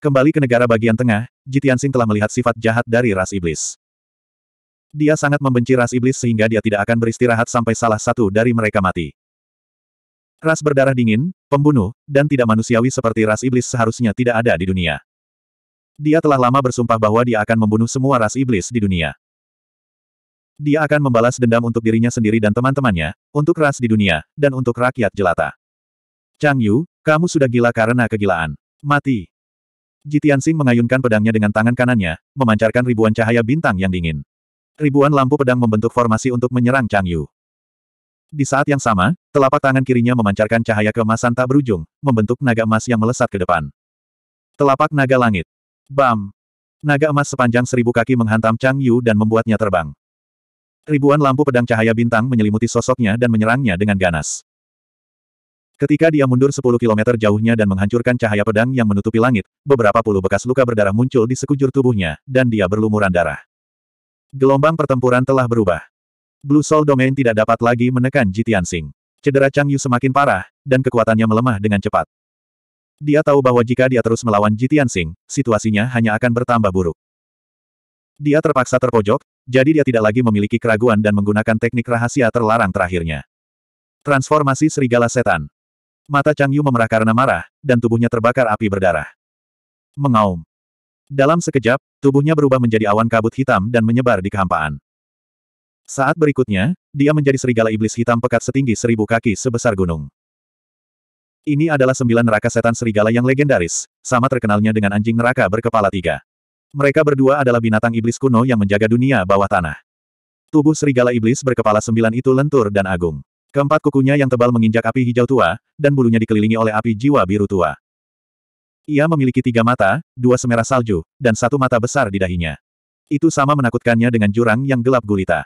Kembali ke negara bagian tengah, Jitiansing telah melihat sifat jahat dari ras iblis. Dia sangat membenci ras iblis sehingga dia tidak akan beristirahat sampai salah satu dari mereka mati. Ras berdarah dingin, pembunuh, dan tidak manusiawi seperti ras iblis seharusnya tidak ada di dunia. Dia telah lama bersumpah bahwa dia akan membunuh semua ras iblis di dunia. Dia akan membalas dendam untuk dirinya sendiri dan teman-temannya, untuk ras di dunia, dan untuk rakyat jelata. Chang Yu, kamu sudah gila karena kegilaan. Mati. Jitian Jitiansing mengayunkan pedangnya dengan tangan kanannya, memancarkan ribuan cahaya bintang yang dingin. Ribuan lampu pedang membentuk formasi untuk menyerang Chang Yu. Di saat yang sama, telapak tangan kirinya memancarkan cahaya keemasan tak berujung, membentuk naga emas yang melesat ke depan. Telapak naga langit. Bam! Naga emas sepanjang seribu kaki menghantam Chang Yu dan membuatnya terbang. Ribuan lampu pedang cahaya bintang menyelimuti sosoknya dan menyerangnya dengan ganas. Ketika dia mundur 10 km jauhnya dan menghancurkan cahaya pedang yang menutupi langit, beberapa puluh bekas luka berdarah muncul di sekujur tubuhnya, dan dia berlumuran darah. Gelombang pertempuran telah berubah. Blue Soul Domain tidak dapat lagi menekan Jitian Sing. Cedera Chang Yu semakin parah, dan kekuatannya melemah dengan cepat. Dia tahu bahwa jika dia terus melawan Jitian Sing, situasinya hanya akan bertambah buruk. Dia terpaksa terpojok, jadi dia tidak lagi memiliki keraguan dan menggunakan teknik rahasia terlarang terakhirnya. Transformasi Serigala Setan Mata Chang Yu memerah karena marah, dan tubuhnya terbakar api berdarah. Mengaum. Dalam sekejap, tubuhnya berubah menjadi awan kabut hitam dan menyebar di kehampaan. Saat berikutnya, dia menjadi serigala iblis hitam pekat setinggi seribu kaki sebesar gunung. Ini adalah sembilan neraka setan serigala yang legendaris, sama terkenalnya dengan anjing neraka berkepala tiga. Mereka berdua adalah binatang iblis kuno yang menjaga dunia bawah tanah. Tubuh serigala iblis berkepala sembilan itu lentur dan agung. Keempat kukunya yang tebal menginjak api hijau tua, dan bulunya dikelilingi oleh api jiwa biru tua. Ia memiliki tiga mata, dua semerah salju, dan satu mata besar di dahinya. Itu sama menakutkannya dengan jurang yang gelap gulita.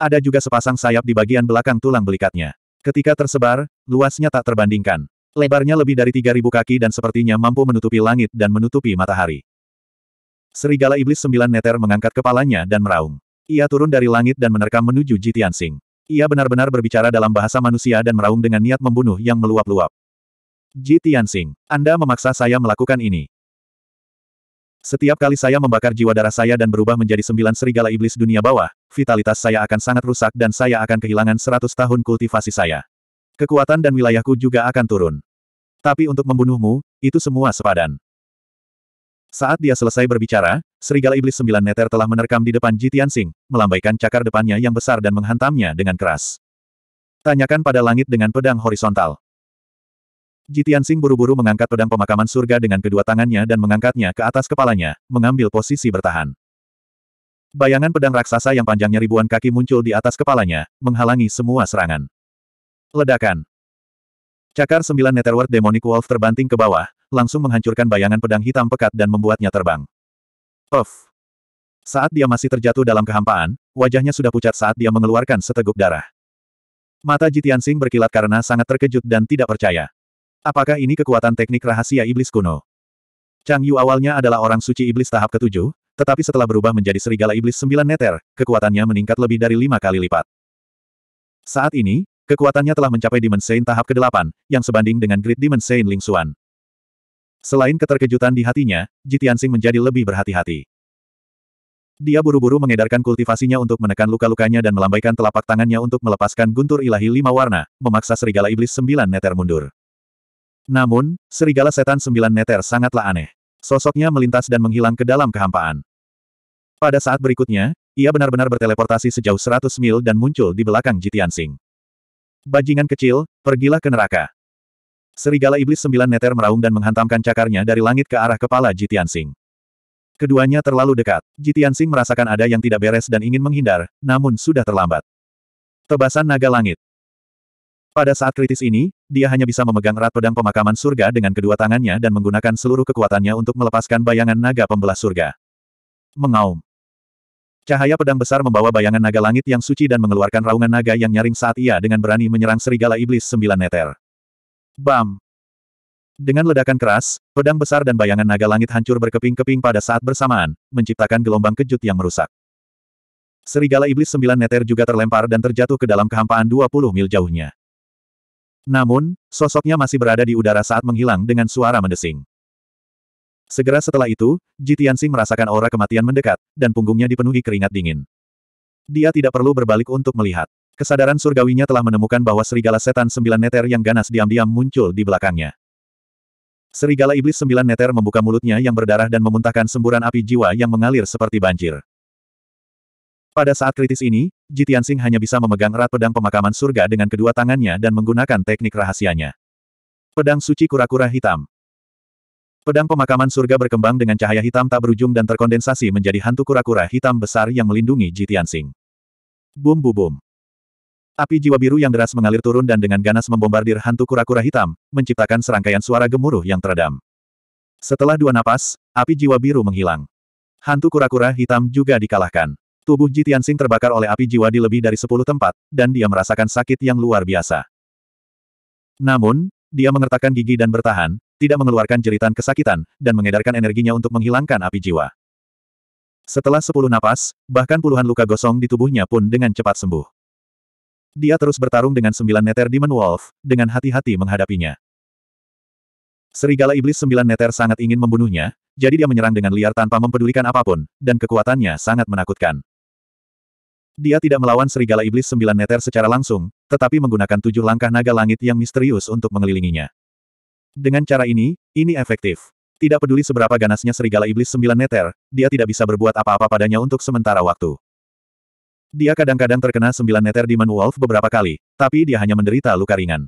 Ada juga sepasang sayap di bagian belakang tulang belikatnya. Ketika tersebar, luasnya tak terbandingkan. Lebarnya lebih dari 3.000 kaki dan sepertinya mampu menutupi langit dan menutupi matahari. Serigala iblis sembilan neter mengangkat kepalanya dan meraung. Ia turun dari langit dan menerkam menuju Jitian Sing. Ia benar-benar berbicara dalam bahasa manusia dan meraung dengan niat membunuh yang meluap-luap. Ji Tianxing, Anda memaksa saya melakukan ini. Setiap kali saya membakar jiwa darah saya dan berubah menjadi sembilan serigala iblis dunia bawah, vitalitas saya akan sangat rusak dan saya akan kehilangan seratus tahun kultivasi saya. Kekuatan dan wilayahku juga akan turun. Tapi untuk membunuhmu, itu semua sepadan. Saat dia selesai berbicara, serigala iblis sembilan neter telah menerkam di depan Ji Tianxing, melambaikan cakar depannya yang besar dan menghantamnya dengan keras. Tanyakan pada langit dengan pedang horizontal. Ji Tianxing buru-buru mengangkat pedang pemakaman surga dengan kedua tangannya dan mengangkatnya ke atas kepalanya, mengambil posisi bertahan. Bayangan pedang raksasa yang panjangnya ribuan kaki muncul di atas kepalanya, menghalangi semua serangan. Ledakan. Cakar sembilan Netherworld Demonic Wolf terbanting ke bawah, langsung menghancurkan bayangan pedang hitam pekat dan membuatnya terbang. Of. Saat dia masih terjatuh dalam kehampaan, wajahnya sudah pucat saat dia mengeluarkan seteguk darah. Mata Jitian Sing berkilat karena sangat terkejut dan tidak percaya. Apakah ini kekuatan teknik rahasia iblis kuno? Chang Yu awalnya adalah orang suci iblis tahap ketujuh, tetapi setelah berubah menjadi serigala iblis sembilan neter, kekuatannya meningkat lebih dari lima kali lipat. Saat ini, kekuatannya telah mencapai Demon Saint tahap ke-8, yang sebanding dengan Great Demon Saint Ling Xuan. Selain keterkejutan di hatinya, Jitiansing menjadi lebih berhati-hati. Dia buru-buru mengedarkan kultivasinya untuk menekan luka-lukanya dan melambaikan telapak tangannya untuk melepaskan guntur ilahi lima warna, memaksa serigala iblis sembilan neter mundur. Namun, serigala setan sembilan neter sangatlah aneh. Sosoknya melintas dan menghilang ke dalam kehampaan. Pada saat berikutnya, ia benar-benar berteleportasi sejauh seratus mil dan muncul di belakang Jitiansing. Bajingan kecil, pergilah ke neraka. Serigala iblis sembilan neter meraung dan menghantamkan cakarnya dari langit ke arah kepala Jitian Sing. Keduanya terlalu dekat. Jitian Sing merasakan ada yang tidak beres dan ingin menghindar, namun sudah terlambat. Tebasan naga langit. Pada saat kritis ini, dia hanya bisa memegang erat pedang pemakaman surga dengan kedua tangannya dan menggunakan seluruh kekuatannya untuk melepaskan bayangan naga pembelah surga. Mengaum. Cahaya pedang besar membawa bayangan naga langit yang suci dan mengeluarkan raungan naga yang nyaring saat ia dengan berani menyerang serigala iblis sembilan neter. Bam! Dengan ledakan keras, pedang besar dan bayangan naga langit hancur berkeping-keping pada saat bersamaan, menciptakan gelombang kejut yang merusak. Serigala iblis sembilan neter juga terlempar dan terjatuh ke dalam kehampaan 20 mil jauhnya. Namun, sosoknya masih berada di udara saat menghilang dengan suara mendesing. Segera setelah itu, Jitiansing merasakan aura kematian mendekat, dan punggungnya dipenuhi keringat dingin. Dia tidak perlu berbalik untuk melihat. Kesadaran surgawinya telah menemukan bahwa serigala setan sembilan neter yang ganas diam-diam muncul di belakangnya. Serigala iblis sembilan neter membuka mulutnya yang berdarah dan memuntahkan semburan api jiwa yang mengalir seperti banjir. Pada saat kritis ini, Jitian Jitiansing hanya bisa memegang erat pedang pemakaman surga dengan kedua tangannya dan menggunakan teknik rahasianya. Pedang suci kura-kura hitam. Pedang pemakaman surga berkembang dengan cahaya hitam tak berujung dan terkondensasi menjadi hantu kura-kura hitam besar yang melindungi Jitian Jitiansing. Bum bum bum. Api jiwa biru yang deras mengalir turun dan dengan ganas membombardir hantu kura-kura hitam, menciptakan serangkaian suara gemuruh yang teredam. Setelah dua napas, api jiwa biru menghilang. Hantu kura-kura hitam juga dikalahkan. Tubuh Ji Tianxing terbakar oleh api jiwa di lebih dari sepuluh tempat, dan dia merasakan sakit yang luar biasa. Namun, dia mengertakkan gigi dan bertahan, tidak mengeluarkan jeritan kesakitan, dan mengedarkan energinya untuk menghilangkan api jiwa. Setelah sepuluh napas, bahkan puluhan luka gosong di tubuhnya pun dengan cepat sembuh dia terus bertarung dengan sembilan neter Demon Wolf, dengan hati-hati menghadapinya. Serigala iblis sembilan neter sangat ingin membunuhnya, jadi dia menyerang dengan liar tanpa mempedulikan apapun, dan kekuatannya sangat menakutkan. Dia tidak melawan serigala iblis sembilan neter secara langsung, tetapi menggunakan tujuh langkah naga langit yang misterius untuk mengelilinginya. Dengan cara ini, ini efektif. Tidak peduli seberapa ganasnya serigala iblis sembilan neter, dia tidak bisa berbuat apa-apa padanya untuk sementara waktu. Dia kadang-kadang terkena sembilan neter Demon Wolf beberapa kali, tapi dia hanya menderita luka ringan.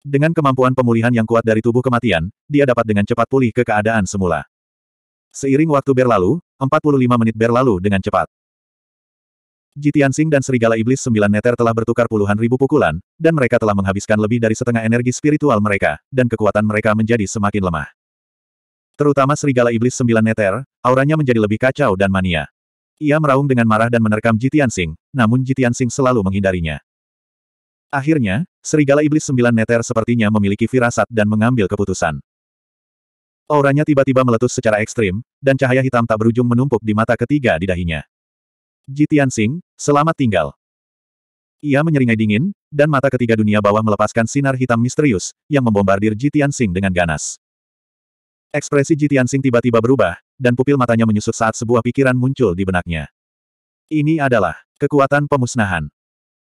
Dengan kemampuan pemulihan yang kuat dari tubuh kematian, dia dapat dengan cepat pulih ke keadaan semula. Seiring waktu berlalu, 45 menit berlalu dengan cepat. Jitian Sing dan Serigala Iblis Sembilan Neter telah bertukar puluhan ribu pukulan, dan mereka telah menghabiskan lebih dari setengah energi spiritual mereka, dan kekuatan mereka menjadi semakin lemah. Terutama Serigala Iblis Sembilan Neter, auranya menjadi lebih kacau dan mania. Ia meraung dengan marah dan menerkam Jitian Sing, namun Jitian Sing selalu menghindarinya. Akhirnya, serigala iblis sembilan neter sepertinya memiliki firasat dan mengambil keputusan. Auranya tiba-tiba meletus secara ekstrim, dan cahaya hitam tak berujung menumpuk di mata ketiga di dahinya. Jitian Sing, selamat tinggal. Ia menyeringai dingin, dan mata ketiga dunia bawah melepaskan sinar hitam misterius, yang membombardir Jitian Sing dengan ganas. Ekspresi Jitian Sing tiba-tiba berubah, dan pupil matanya menyusut saat sebuah pikiran muncul di benaknya. Ini adalah kekuatan pemusnahan.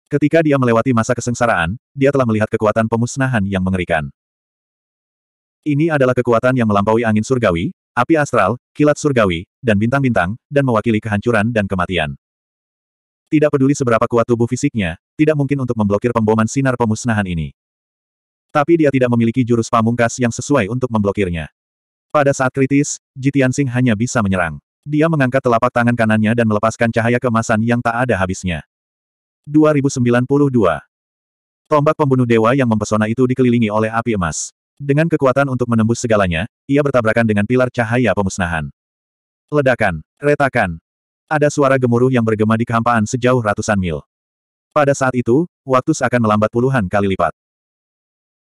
Ketika dia melewati masa kesengsaraan, dia telah melihat kekuatan pemusnahan yang mengerikan. Ini adalah kekuatan yang melampaui angin surgawi, api astral, kilat surgawi, dan bintang-bintang, dan mewakili kehancuran dan kematian. Tidak peduli seberapa kuat tubuh fisiknya, tidak mungkin untuk memblokir pemboman sinar pemusnahan ini. Tapi dia tidak memiliki jurus pamungkas yang sesuai untuk memblokirnya. Pada saat kritis, Jitiansing hanya bisa menyerang. Dia mengangkat telapak tangan kanannya dan melepaskan cahaya kemasan yang tak ada habisnya. 2092. Tombak pembunuh dewa yang mempesona itu dikelilingi oleh api emas. Dengan kekuatan untuk menembus segalanya, ia bertabrakan dengan pilar cahaya pemusnahan. Ledakan, retakan. Ada suara gemuruh yang bergema di kehampaan sejauh ratusan mil. Pada saat itu, waktu seakan melambat puluhan kali lipat.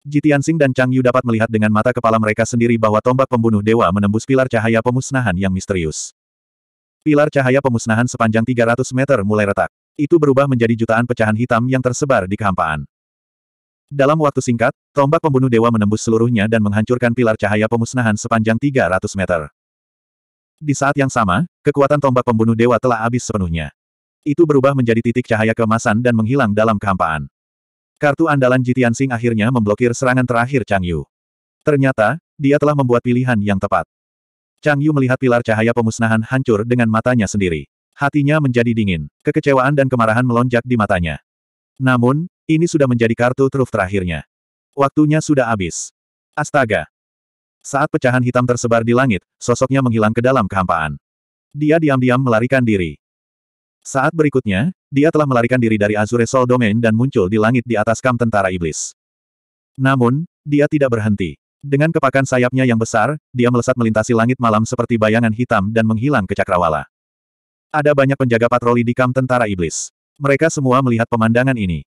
Jitian Sing dan Chang Yu dapat melihat dengan mata kepala mereka sendiri bahwa tombak pembunuh dewa menembus pilar cahaya pemusnahan yang misterius. Pilar cahaya pemusnahan sepanjang 300 meter mulai retak. Itu berubah menjadi jutaan pecahan hitam yang tersebar di kehampaan. Dalam waktu singkat, tombak pembunuh dewa menembus seluruhnya dan menghancurkan pilar cahaya pemusnahan sepanjang 300 meter. Di saat yang sama, kekuatan tombak pembunuh dewa telah habis sepenuhnya. Itu berubah menjadi titik cahaya kemasan dan menghilang dalam kehampaan. Kartu andalan Jitian Sing akhirnya memblokir serangan terakhir Chang Yu. Ternyata, dia telah membuat pilihan yang tepat. Chang Yu melihat pilar cahaya pemusnahan hancur dengan matanya sendiri. Hatinya menjadi dingin, kekecewaan dan kemarahan melonjak di matanya. Namun, ini sudah menjadi kartu truf terakhirnya. Waktunya sudah habis. Astaga! Saat pecahan hitam tersebar di langit, sosoknya menghilang ke dalam kehampaan. Dia diam-diam melarikan diri. Saat berikutnya, dia telah melarikan diri dari Azure Soul Domain dan muncul di langit di atas kam tentara iblis. Namun, dia tidak berhenti. Dengan kepakan sayapnya yang besar, dia melesat melintasi langit malam seperti bayangan hitam dan menghilang ke cakrawala. Ada banyak penjaga patroli di kam tentara iblis. Mereka semua melihat pemandangan ini.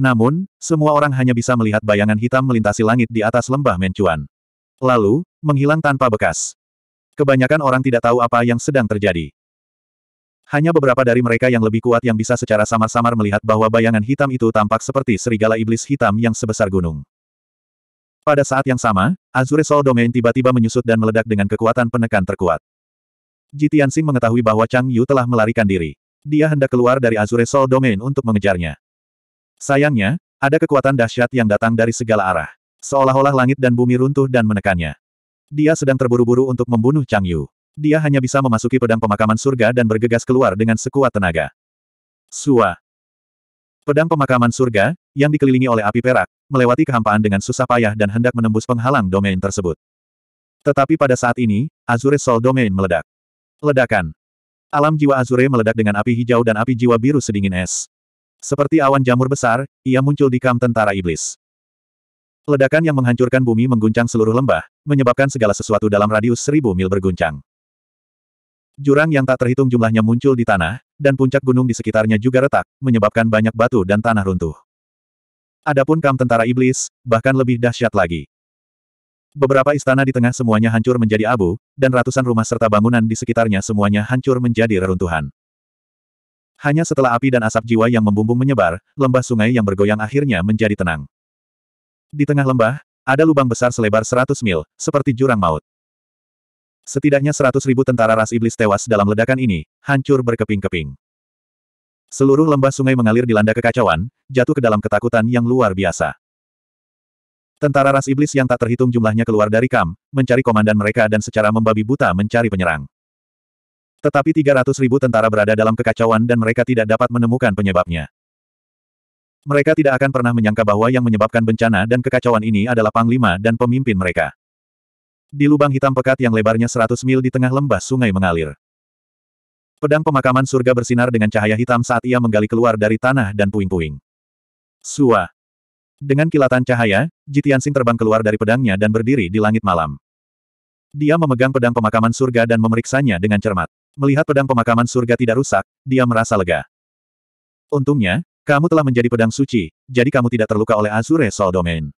Namun, semua orang hanya bisa melihat bayangan hitam melintasi langit di atas lembah Mencuan. Lalu, menghilang tanpa bekas. Kebanyakan orang tidak tahu apa yang sedang terjadi. Hanya beberapa dari mereka yang lebih kuat yang bisa secara samar-samar melihat bahwa bayangan hitam itu tampak seperti serigala iblis hitam yang sebesar gunung. Pada saat yang sama, Azure Soul Domain tiba-tiba menyusut dan meledak dengan kekuatan penekan terkuat. Jitiansing mengetahui bahwa Chang Yu telah melarikan diri. Dia hendak keluar dari Azure Soul Domain untuk mengejarnya. Sayangnya, ada kekuatan dahsyat yang datang dari segala arah. Seolah-olah langit dan bumi runtuh dan menekannya. Dia sedang terburu-buru untuk membunuh Chang Yu dia hanya bisa memasuki pedang pemakaman surga dan bergegas keluar dengan sekuat tenaga. Sua. Pedang pemakaman surga, yang dikelilingi oleh api perak, melewati kehampaan dengan susah payah dan hendak menembus penghalang domain tersebut. Tetapi pada saat ini, Azure Soul Domain meledak. Ledakan. Alam jiwa Azure meledak dengan api hijau dan api jiwa biru sedingin es. Seperti awan jamur besar, ia muncul di kam tentara iblis. Ledakan yang menghancurkan bumi mengguncang seluruh lembah, menyebabkan segala sesuatu dalam radius seribu mil berguncang. Jurang yang tak terhitung jumlahnya muncul di tanah, dan puncak gunung di sekitarnya juga retak, menyebabkan banyak batu dan tanah runtuh. Adapun kam tentara iblis, bahkan lebih dahsyat lagi. Beberapa istana di tengah semuanya hancur menjadi abu, dan ratusan rumah serta bangunan di sekitarnya semuanya hancur menjadi reruntuhan. Hanya setelah api dan asap jiwa yang membumbung menyebar, lembah sungai yang bergoyang akhirnya menjadi tenang. Di tengah lembah, ada lubang besar selebar 100 mil, seperti jurang maut. Setidaknya seratus ribu tentara ras iblis tewas dalam ledakan ini, hancur berkeping-keping. Seluruh lembah sungai mengalir dilanda kekacauan, jatuh ke dalam ketakutan yang luar biasa. Tentara ras iblis yang tak terhitung jumlahnya keluar dari kam, mencari komandan mereka dan secara membabi buta mencari penyerang. Tetapi tiga ratus ribu tentara berada dalam kekacauan dan mereka tidak dapat menemukan penyebabnya. Mereka tidak akan pernah menyangka bahwa yang menyebabkan bencana dan kekacauan ini adalah panglima dan pemimpin mereka. Di lubang hitam pekat yang lebarnya 100 mil di tengah lembah sungai mengalir. Pedang pemakaman surga bersinar dengan cahaya hitam saat ia menggali keluar dari tanah dan puing-puing. Sua. Dengan kilatan cahaya, Jitiansing terbang keluar dari pedangnya dan berdiri di langit malam. Dia memegang pedang pemakaman surga dan memeriksanya dengan cermat. Melihat pedang pemakaman surga tidak rusak, dia merasa lega. Untungnya, kamu telah menjadi pedang suci, jadi kamu tidak terluka oleh Azure Soul Domain.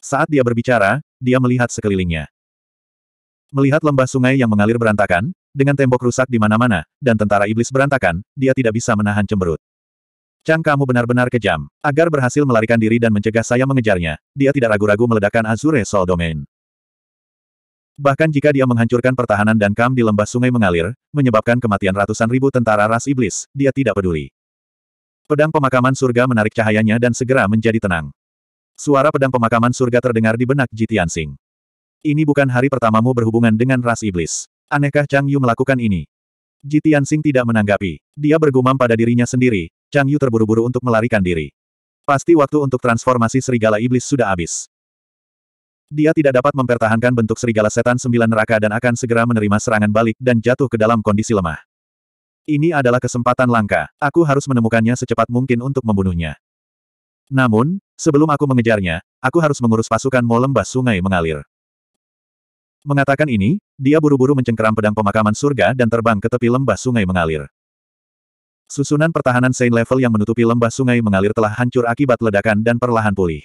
Saat dia berbicara, dia melihat sekelilingnya. Melihat lembah sungai yang mengalir berantakan, dengan tembok rusak di mana-mana, dan tentara iblis berantakan, dia tidak bisa menahan cemberut. Cang kamu benar-benar kejam. Agar berhasil melarikan diri dan mencegah saya mengejarnya, dia tidak ragu-ragu meledakkan Azure Soul Domain. Bahkan jika dia menghancurkan pertahanan dan kam di lembah sungai mengalir, menyebabkan kematian ratusan ribu tentara ras iblis, dia tidak peduli. Pedang pemakaman surga menarik cahayanya dan segera menjadi tenang. Suara pedang pemakaman surga terdengar di benak Jitian Singh. Ini bukan hari pertamamu berhubungan dengan ras iblis. Anehkah Chang Yu melakukan ini? Ji Tianxing tidak menanggapi. Dia bergumam pada dirinya sendiri, Chang Yu terburu-buru untuk melarikan diri. Pasti waktu untuk transformasi serigala iblis sudah habis. Dia tidak dapat mempertahankan bentuk serigala setan sembilan neraka dan akan segera menerima serangan balik dan jatuh ke dalam kondisi lemah. Ini adalah kesempatan langka. Aku harus menemukannya secepat mungkin untuk membunuhnya. Namun, sebelum aku mengejarnya, aku harus mengurus pasukan lembah sungai mengalir. Mengatakan ini, dia buru-buru mencengkeram pedang pemakaman surga dan terbang ke tepi lembah sungai mengalir. Susunan pertahanan Saint Level yang menutupi lembah sungai mengalir telah hancur akibat ledakan dan perlahan pulih.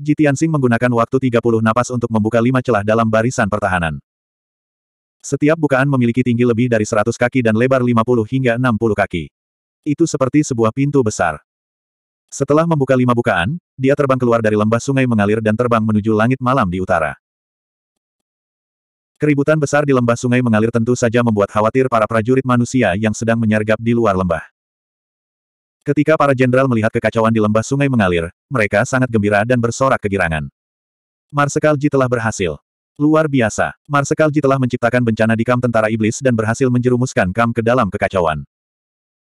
Jitiansing menggunakan waktu 30 napas untuk membuka lima celah dalam barisan pertahanan. Setiap bukaan memiliki tinggi lebih dari 100 kaki dan lebar 50 hingga 60 kaki. Itu seperti sebuah pintu besar. Setelah membuka lima bukaan, dia terbang keluar dari lembah sungai mengalir dan terbang menuju langit malam di utara. Keributan besar di lembah sungai mengalir tentu saja membuat khawatir para prajurit manusia yang sedang menyergap di luar lembah. Ketika para jenderal melihat kekacauan di lembah sungai mengalir, mereka sangat gembira dan bersorak kegirangan. Marsekal Ji telah berhasil. Luar biasa, Marsekal Ji telah menciptakan bencana di kam tentara iblis dan berhasil menjerumuskan kam ke dalam kekacauan.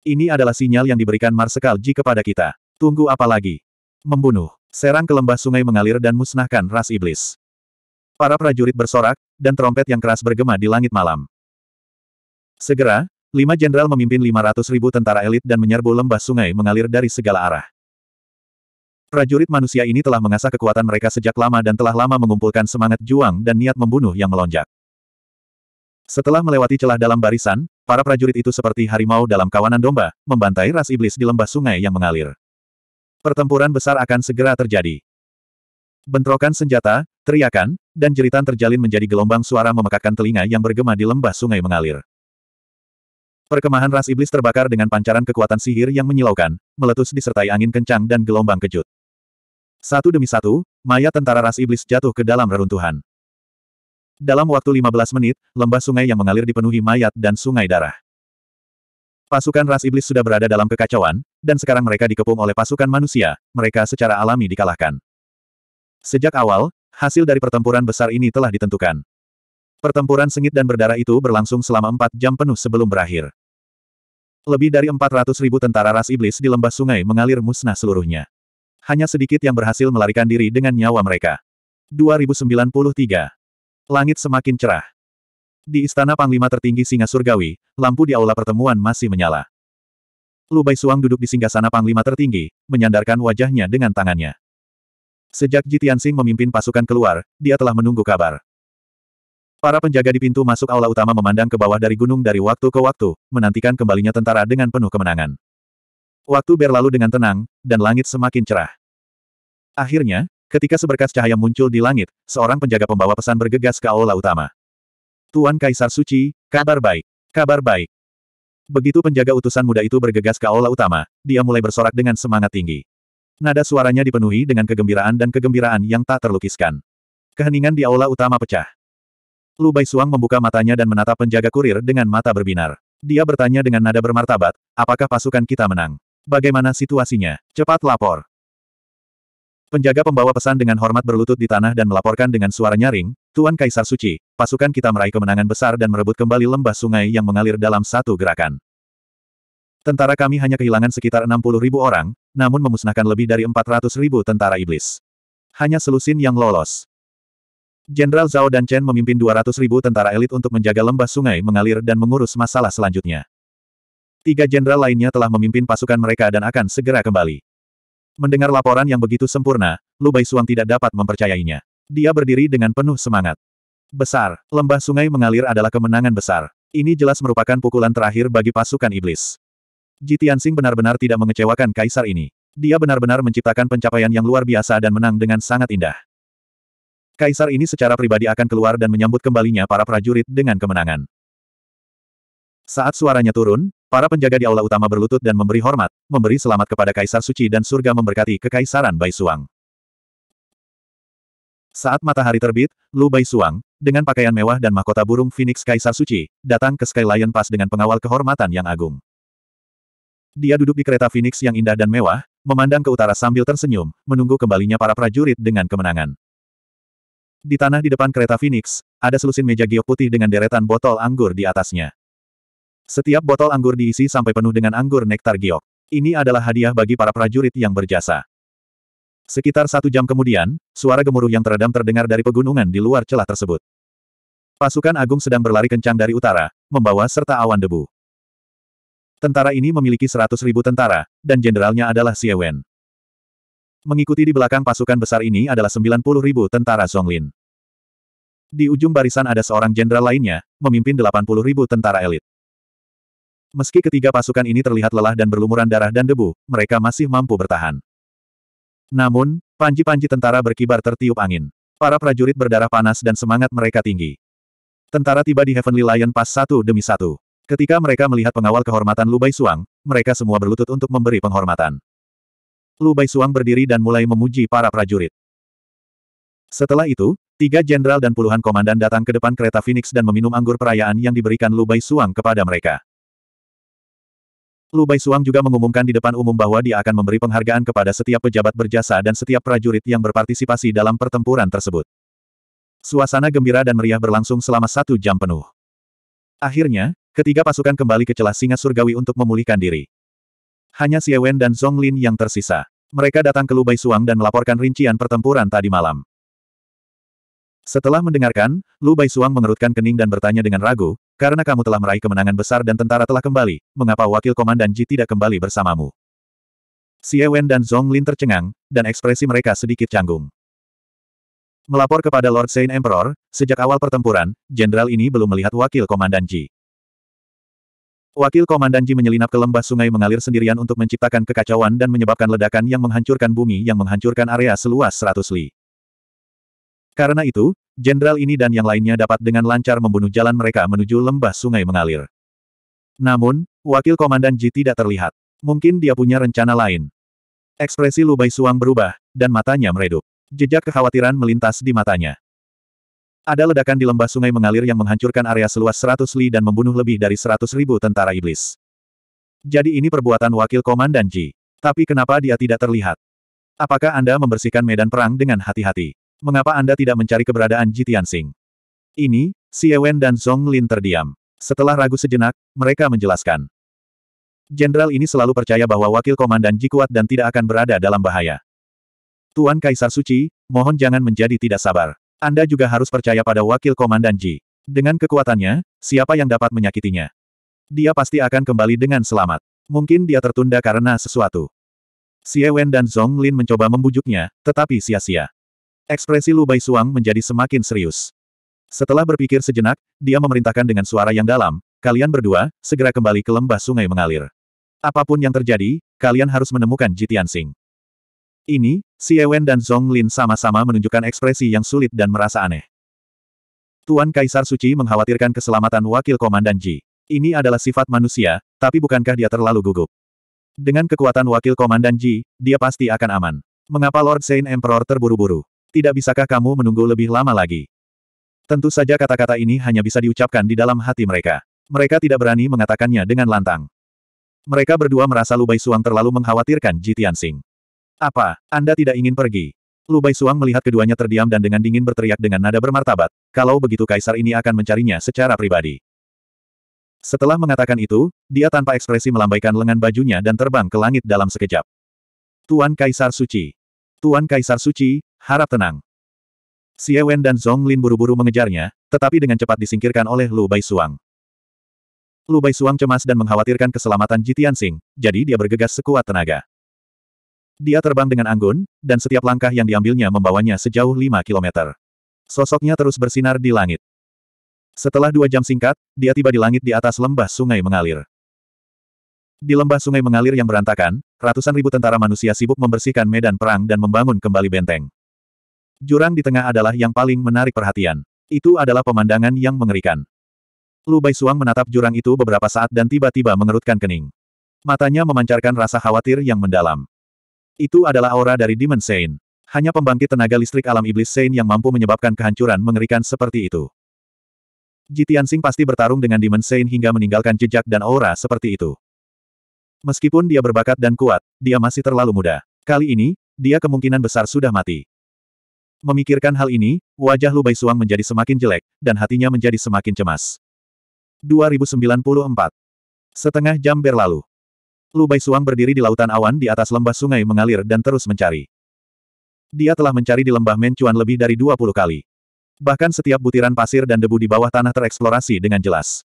Ini adalah sinyal yang diberikan Marsekal Ji kepada kita. Tunggu apa lagi? Membunuh, serang ke lembah sungai mengalir dan musnahkan ras iblis. Para prajurit bersorak, dan trompet yang keras bergema di langit malam. Segera, lima jenderal memimpin lima ratus ribu tentara elit dan menyerbu lembah sungai mengalir dari segala arah. Prajurit manusia ini telah mengasah kekuatan mereka sejak lama dan telah lama mengumpulkan semangat juang dan niat membunuh yang melonjak. Setelah melewati celah dalam barisan, para prajurit itu seperti harimau dalam kawanan domba, membantai ras iblis di lembah sungai yang mengalir. Pertempuran besar akan segera terjadi. Bentrokan senjata, teriakan, dan jeritan terjalin menjadi gelombang suara memekakkan telinga yang bergema di lembah sungai mengalir. Perkemahan ras iblis terbakar dengan pancaran kekuatan sihir yang menyilaukan, meletus disertai angin kencang dan gelombang kejut. Satu demi satu, mayat tentara ras iblis jatuh ke dalam reruntuhan. Dalam waktu 15 menit, lembah sungai yang mengalir dipenuhi mayat dan sungai darah. Pasukan ras iblis sudah berada dalam kekacauan, dan sekarang mereka dikepung oleh pasukan manusia, mereka secara alami dikalahkan. Sejak awal, hasil dari pertempuran besar ini telah ditentukan. Pertempuran sengit dan berdarah itu berlangsung selama empat jam penuh sebelum berakhir. Lebih dari 400 ribu tentara ras iblis di lembah sungai mengalir musnah seluruhnya. Hanya sedikit yang berhasil melarikan diri dengan nyawa mereka. 2093. Langit semakin cerah. Di istana panglima tertinggi singa surgawi, lampu di aula pertemuan masih menyala. Lubai Suang duduk di singgasana panglima tertinggi, menyandarkan wajahnya dengan tangannya. Sejak Jitian Tianxing memimpin pasukan keluar, dia telah menunggu kabar. Para penjaga di pintu masuk aula utama memandang ke bawah dari gunung dari waktu ke waktu, menantikan kembalinya tentara dengan penuh kemenangan. Waktu berlalu dengan tenang, dan langit semakin cerah. Akhirnya, ketika seberkas cahaya muncul di langit, seorang penjaga pembawa pesan bergegas ke aula utama. Tuan Kaisar Suci, kabar baik, kabar baik. Begitu penjaga utusan muda itu bergegas ke aula utama, dia mulai bersorak dengan semangat tinggi. Nada suaranya dipenuhi dengan kegembiraan dan kegembiraan yang tak terlukiskan. Keheningan di aula utama pecah. Lu Bai Suang membuka matanya dan menatap penjaga kurir dengan mata berbinar. Dia bertanya dengan nada bermartabat, apakah pasukan kita menang? Bagaimana situasinya? Cepat lapor. Penjaga pembawa pesan dengan hormat berlutut di tanah dan melaporkan dengan suara nyaring, Tuan Kaisar Suci, pasukan kita meraih kemenangan besar dan merebut kembali lembah sungai yang mengalir dalam satu gerakan. Tentara kami hanya kehilangan sekitar 60 ribu orang, namun memusnahkan lebih dari 400 ribu tentara iblis. Hanya selusin yang lolos. Jenderal Zhao dan Chen memimpin 200 ribu tentara elit untuk menjaga lembah sungai mengalir dan mengurus masalah selanjutnya. Tiga jenderal lainnya telah memimpin pasukan mereka dan akan segera kembali. Mendengar laporan yang begitu sempurna, Lu Bai Suang tidak dapat mempercayainya. Dia berdiri dengan penuh semangat. Besar, lembah sungai mengalir adalah kemenangan besar. Ini jelas merupakan pukulan terakhir bagi pasukan iblis. Ji Tianxing benar-benar tidak mengecewakan kaisar ini. Dia benar-benar menciptakan pencapaian yang luar biasa dan menang dengan sangat indah. Kaisar ini secara pribadi akan keluar dan menyambut kembalinya para prajurit dengan kemenangan. Saat suaranya turun, para penjaga di aula utama berlutut dan memberi hormat, memberi selamat kepada Kaisar Suci dan surga memberkati kekaisaran Bai Suang. Saat matahari terbit, Lu Bai Suang, dengan pakaian mewah dan mahkota burung Phoenix Kaisar Suci, datang ke Sky Lion Pass dengan pengawal kehormatan yang agung. Dia duduk di kereta Phoenix yang indah dan mewah, memandang ke utara sambil tersenyum, menunggu kembalinya para prajurit dengan kemenangan. Di tanah di depan kereta Phoenix, ada selusin meja giok putih dengan deretan botol anggur di atasnya. Setiap botol anggur diisi sampai penuh dengan anggur nektar giok. Ini adalah hadiah bagi para prajurit yang berjasa. Sekitar satu jam kemudian, suara gemuruh yang teredam terdengar dari pegunungan di luar celah tersebut. Pasukan agung sedang berlari kencang dari utara, membawa serta awan debu. Tentara ini memiliki seratus ribu tentara, dan jenderalnya adalah Xie Wen. Mengikuti di belakang pasukan besar ini adalah sembilan puluh ribu tentara Songlin. Di ujung barisan ada seorang jenderal lainnya, memimpin delapan puluh ribu tentara elit. Meski ketiga pasukan ini terlihat lelah dan berlumuran darah dan debu, mereka masih mampu bertahan. Namun, panji-panji tentara berkibar tertiup angin. Para prajurit berdarah panas dan semangat mereka tinggi. Tentara tiba di Heavenly Lion pas satu demi satu. Ketika mereka melihat pengawal kehormatan Lubai Suang, mereka semua berlutut untuk memberi penghormatan. Lubai Suang berdiri dan mulai memuji para prajurit. Setelah itu, tiga jenderal dan puluhan komandan datang ke depan kereta Phoenix dan meminum anggur perayaan yang diberikan Lubai Suang kepada mereka. Lubai Suang juga mengumumkan di depan umum bahwa dia akan memberi penghargaan kepada setiap pejabat berjasa dan setiap prajurit yang berpartisipasi dalam pertempuran tersebut. Suasana gembira dan meriah berlangsung selama satu jam penuh. Akhirnya, Ketiga pasukan kembali ke celah singa surgawi untuk memulihkan diri. Hanya Xie Wen dan Lin yang tersisa. Mereka datang ke Lubai Suang dan melaporkan rincian pertempuran tadi malam. Setelah mendengarkan, Lubai Suang mengerutkan kening dan bertanya dengan ragu, karena kamu telah meraih kemenangan besar dan tentara telah kembali, mengapa wakil komandan Ji tidak kembali bersamamu? Xie Wen dan Lin tercengang, dan ekspresi mereka sedikit canggung. Melapor kepada Lord Saint Emperor, sejak awal pertempuran, jenderal ini belum melihat wakil komandan Ji. Wakil Komandan Ji menyelinap ke lembah sungai mengalir sendirian untuk menciptakan kekacauan dan menyebabkan ledakan yang menghancurkan bumi yang menghancurkan area seluas 100 li. Karena itu, jenderal ini dan yang lainnya dapat dengan lancar membunuh jalan mereka menuju lembah sungai mengalir. Namun, Wakil Komandan Ji tidak terlihat. Mungkin dia punya rencana lain. Ekspresi Lubai Suang berubah, dan matanya meredup. Jejak kekhawatiran melintas di matanya. Ada ledakan di lembah sungai mengalir yang menghancurkan area seluas 100 li dan membunuh lebih dari 100 ribu tentara iblis. Jadi ini perbuatan wakil komandan Ji. Tapi kenapa dia tidak terlihat? Apakah Anda membersihkan medan perang dengan hati-hati? Mengapa Anda tidak mencari keberadaan Ji Tianxing? Ini, Wen dan Zhong Lin terdiam. Setelah ragu sejenak, mereka menjelaskan. Jenderal ini selalu percaya bahwa wakil komandan Ji kuat dan tidak akan berada dalam bahaya. Tuan Kaisar Suci, mohon jangan menjadi tidak sabar. Anda juga harus percaya pada wakil komandan Ji. Dengan kekuatannya, siapa yang dapat menyakitinya? Dia pasti akan kembali dengan selamat. Mungkin dia tertunda karena sesuatu. Xie Wen dan Zhong Lin mencoba membujuknya, tetapi sia-sia. Ekspresi Lu Bai Suang menjadi semakin serius. Setelah berpikir sejenak, dia memerintahkan dengan suara yang dalam, kalian berdua, segera kembali ke lembah sungai mengalir. Apapun yang terjadi, kalian harus menemukan Jitian Sing. Ini, Si Ewen dan Zhong Lin sama-sama menunjukkan ekspresi yang sulit dan merasa aneh. Tuan Kaisar Suci mengkhawatirkan keselamatan Wakil Komandan Ji. Ini adalah sifat manusia, tapi bukankah dia terlalu gugup? Dengan kekuatan Wakil Komandan Ji, dia pasti akan aman. Mengapa Lord Saint Emperor terburu-buru? Tidak bisakah kamu menunggu lebih lama lagi? Tentu saja kata-kata ini hanya bisa diucapkan di dalam hati mereka. Mereka tidak berani mengatakannya dengan lantang. Mereka berdua merasa Lubai Suang terlalu mengkhawatirkan Ji Tianxing. Apa, Anda tidak ingin pergi? Lu Bai Suang melihat keduanya terdiam dan dengan dingin berteriak dengan nada bermartabat, kalau begitu kaisar ini akan mencarinya secara pribadi. Setelah mengatakan itu, dia tanpa ekspresi melambaikan lengan bajunya dan terbang ke langit dalam sekejap. Tuan Kaisar Suci. Tuan Kaisar Suci, harap tenang. Xie Wen dan Zhong Lin buru-buru mengejarnya, tetapi dengan cepat disingkirkan oleh Lu Bai Suang. Lu Bai Suang cemas dan mengkhawatirkan keselamatan Jitian Sing, jadi dia bergegas sekuat tenaga. Dia terbang dengan anggun, dan setiap langkah yang diambilnya membawanya sejauh 5 kilometer. Sosoknya terus bersinar di langit. Setelah dua jam singkat, dia tiba di langit di atas lembah sungai mengalir. Di lembah sungai mengalir yang berantakan, ratusan ribu tentara manusia sibuk membersihkan medan perang dan membangun kembali benteng. Jurang di tengah adalah yang paling menarik perhatian. Itu adalah pemandangan yang mengerikan. Lu Bai Suang menatap jurang itu beberapa saat dan tiba-tiba mengerutkan kening. Matanya memancarkan rasa khawatir yang mendalam. Itu adalah aura dari Demon Sein. Hanya pembangkit tenaga listrik alam iblis Sein yang mampu menyebabkan kehancuran mengerikan seperti itu. Jitian Sing pasti bertarung dengan Demon Sein hingga meninggalkan jejak dan aura seperti itu. Meskipun dia berbakat dan kuat, dia masih terlalu muda. Kali ini, dia kemungkinan besar sudah mati. Memikirkan hal ini, wajah Lu Suang menjadi semakin jelek, dan hatinya menjadi semakin cemas. 2094. Setengah jam berlalu. Lu Bai Suang berdiri di lautan awan di atas lembah sungai mengalir dan terus mencari. Dia telah mencari di lembah Mencuan lebih dari 20 kali. Bahkan setiap butiran pasir dan debu di bawah tanah tereksplorasi dengan jelas.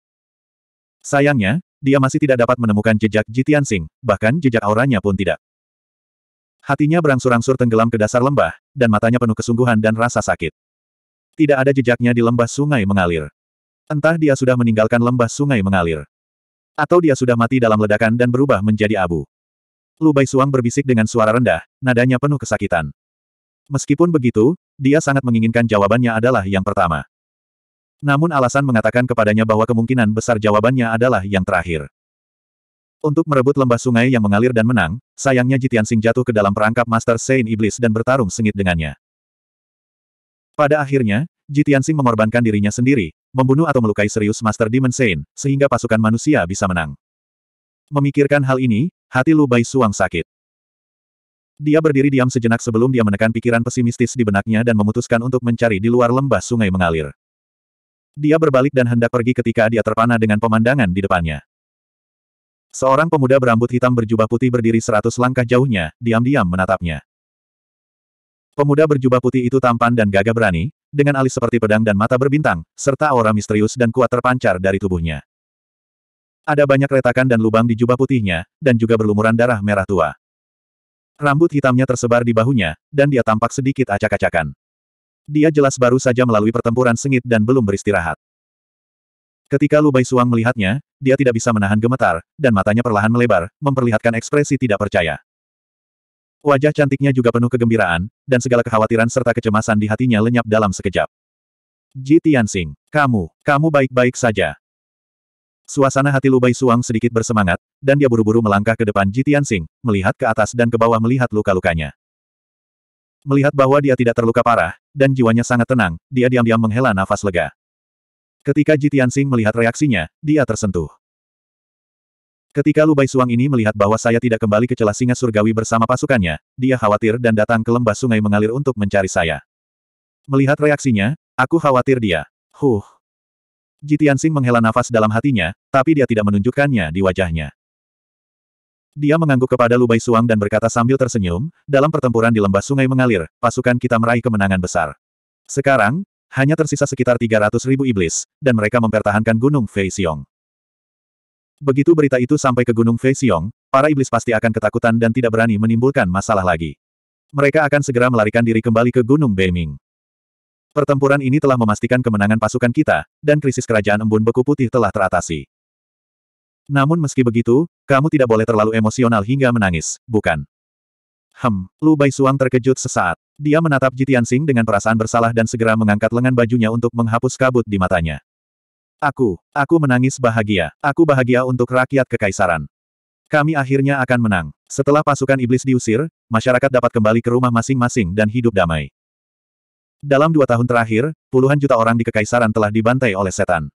Sayangnya, dia masih tidak dapat menemukan jejak Jitian Sing, bahkan jejak auranya pun tidak. Hatinya berangsur-angsur tenggelam ke dasar lembah, dan matanya penuh kesungguhan dan rasa sakit. Tidak ada jejaknya di lembah sungai mengalir. Entah dia sudah meninggalkan lembah sungai mengalir. Atau dia sudah mati dalam ledakan dan berubah menjadi abu. Lubai Suang berbisik dengan suara rendah, nadanya penuh kesakitan. Meskipun begitu, dia sangat menginginkan jawabannya adalah yang pertama. Namun alasan mengatakan kepadanya bahwa kemungkinan besar jawabannya adalah yang terakhir. Untuk merebut lembah sungai yang mengalir dan menang, sayangnya Jitian Sing jatuh ke dalam perangkap Master Saint Iblis dan bertarung sengit dengannya. Pada akhirnya, Jitian Sing mengorbankan dirinya sendiri, membunuh atau melukai serius Master Demon Saint, sehingga pasukan manusia bisa menang. Memikirkan hal ini, hati Lu Bai Suang sakit. Dia berdiri diam sejenak sebelum dia menekan pikiran pesimistis di benaknya dan memutuskan untuk mencari di luar lembah sungai mengalir. Dia berbalik dan hendak pergi ketika dia terpana dengan pemandangan di depannya. Seorang pemuda berambut hitam berjubah putih berdiri seratus langkah jauhnya, diam-diam menatapnya. Pemuda berjubah putih itu tampan dan gagah berani, dengan alis seperti pedang dan mata berbintang, serta aura misterius dan kuat terpancar dari tubuhnya. Ada banyak retakan dan lubang di jubah putihnya, dan juga berlumuran darah merah tua. Rambut hitamnya tersebar di bahunya, dan dia tampak sedikit acak-acakan. Dia jelas baru saja melalui pertempuran sengit dan belum beristirahat. Ketika Lubai Suang melihatnya, dia tidak bisa menahan gemetar, dan matanya perlahan melebar, memperlihatkan ekspresi tidak percaya. Wajah cantiknya juga penuh kegembiraan, dan segala kekhawatiran serta kecemasan di hatinya lenyap dalam sekejap. Ji Tianxing, kamu, kamu baik-baik saja. Suasana hati Lu Suang sedikit bersemangat, dan dia buru-buru melangkah ke depan Ji Tianxing, melihat ke atas dan ke bawah melihat luka-lukanya. Melihat bahwa dia tidak terluka parah, dan jiwanya sangat tenang, dia diam-diam menghela nafas lega. Ketika Ji Tianxing melihat reaksinya, dia tersentuh. Ketika Lubai Suang ini melihat bahwa saya tidak kembali ke celah singa surgawi bersama pasukannya, dia khawatir dan datang ke lembah sungai mengalir untuk mencari saya. Melihat reaksinya, aku khawatir dia. Huh. Jitiansing menghela nafas dalam hatinya, tapi dia tidak menunjukkannya di wajahnya. Dia mengangguk kepada Lubai Suang dan berkata sambil tersenyum, dalam pertempuran di lembah sungai mengalir, pasukan kita meraih kemenangan besar. Sekarang, hanya tersisa sekitar 300 ribu iblis, dan mereka mempertahankan Gunung Xiong. Begitu berita itu sampai ke Gunung Feixiong, para iblis pasti akan ketakutan dan tidak berani menimbulkan masalah lagi. Mereka akan segera melarikan diri kembali ke Gunung Beiming. Pertempuran ini telah memastikan kemenangan pasukan kita, dan krisis kerajaan embun beku putih telah teratasi. Namun meski begitu, kamu tidak boleh terlalu emosional hingga menangis, bukan? Hem, Lu Bai Suang terkejut sesaat. Dia menatap Jitian Sing dengan perasaan bersalah dan segera mengangkat lengan bajunya untuk menghapus kabut di matanya. Aku, aku menangis bahagia. Aku bahagia untuk rakyat kekaisaran. Kami akhirnya akan menang. Setelah pasukan iblis diusir, masyarakat dapat kembali ke rumah masing-masing dan hidup damai. Dalam dua tahun terakhir, puluhan juta orang di kekaisaran telah dibantai oleh setan.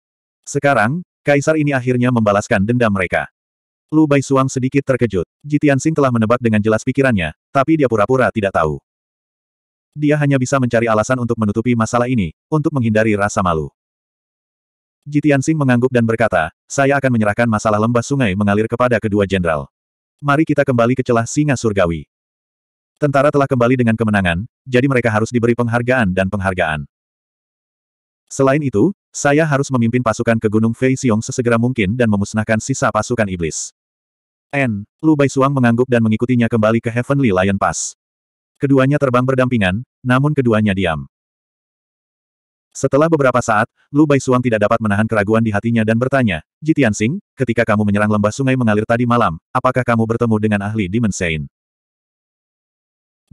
Sekarang, kaisar ini akhirnya membalaskan dendam mereka. Lu Bai Suang sedikit terkejut. Jitian Sing telah menebak dengan jelas pikirannya, tapi dia pura-pura tidak tahu. Dia hanya bisa mencari alasan untuk menutupi masalah ini, untuk menghindari rasa malu. Jitian Sing mengangguk dan berkata, saya akan menyerahkan masalah lembah sungai mengalir kepada kedua jenderal. Mari kita kembali ke celah singa surgawi. Tentara telah kembali dengan kemenangan, jadi mereka harus diberi penghargaan dan penghargaan. Selain itu, saya harus memimpin pasukan ke Gunung Fei Xiong sesegera mungkin dan memusnahkan sisa pasukan iblis. N. Lu Bai Suang mengangguk dan mengikutinya kembali ke Heavenly Lion Pass. Keduanya terbang berdampingan, namun keduanya diam. Setelah beberapa saat, Lu Suang tidak dapat menahan keraguan di hatinya dan bertanya, Jitian Sing, ketika kamu menyerang lembah sungai mengalir tadi malam, apakah kamu bertemu dengan ahli Demon Saint?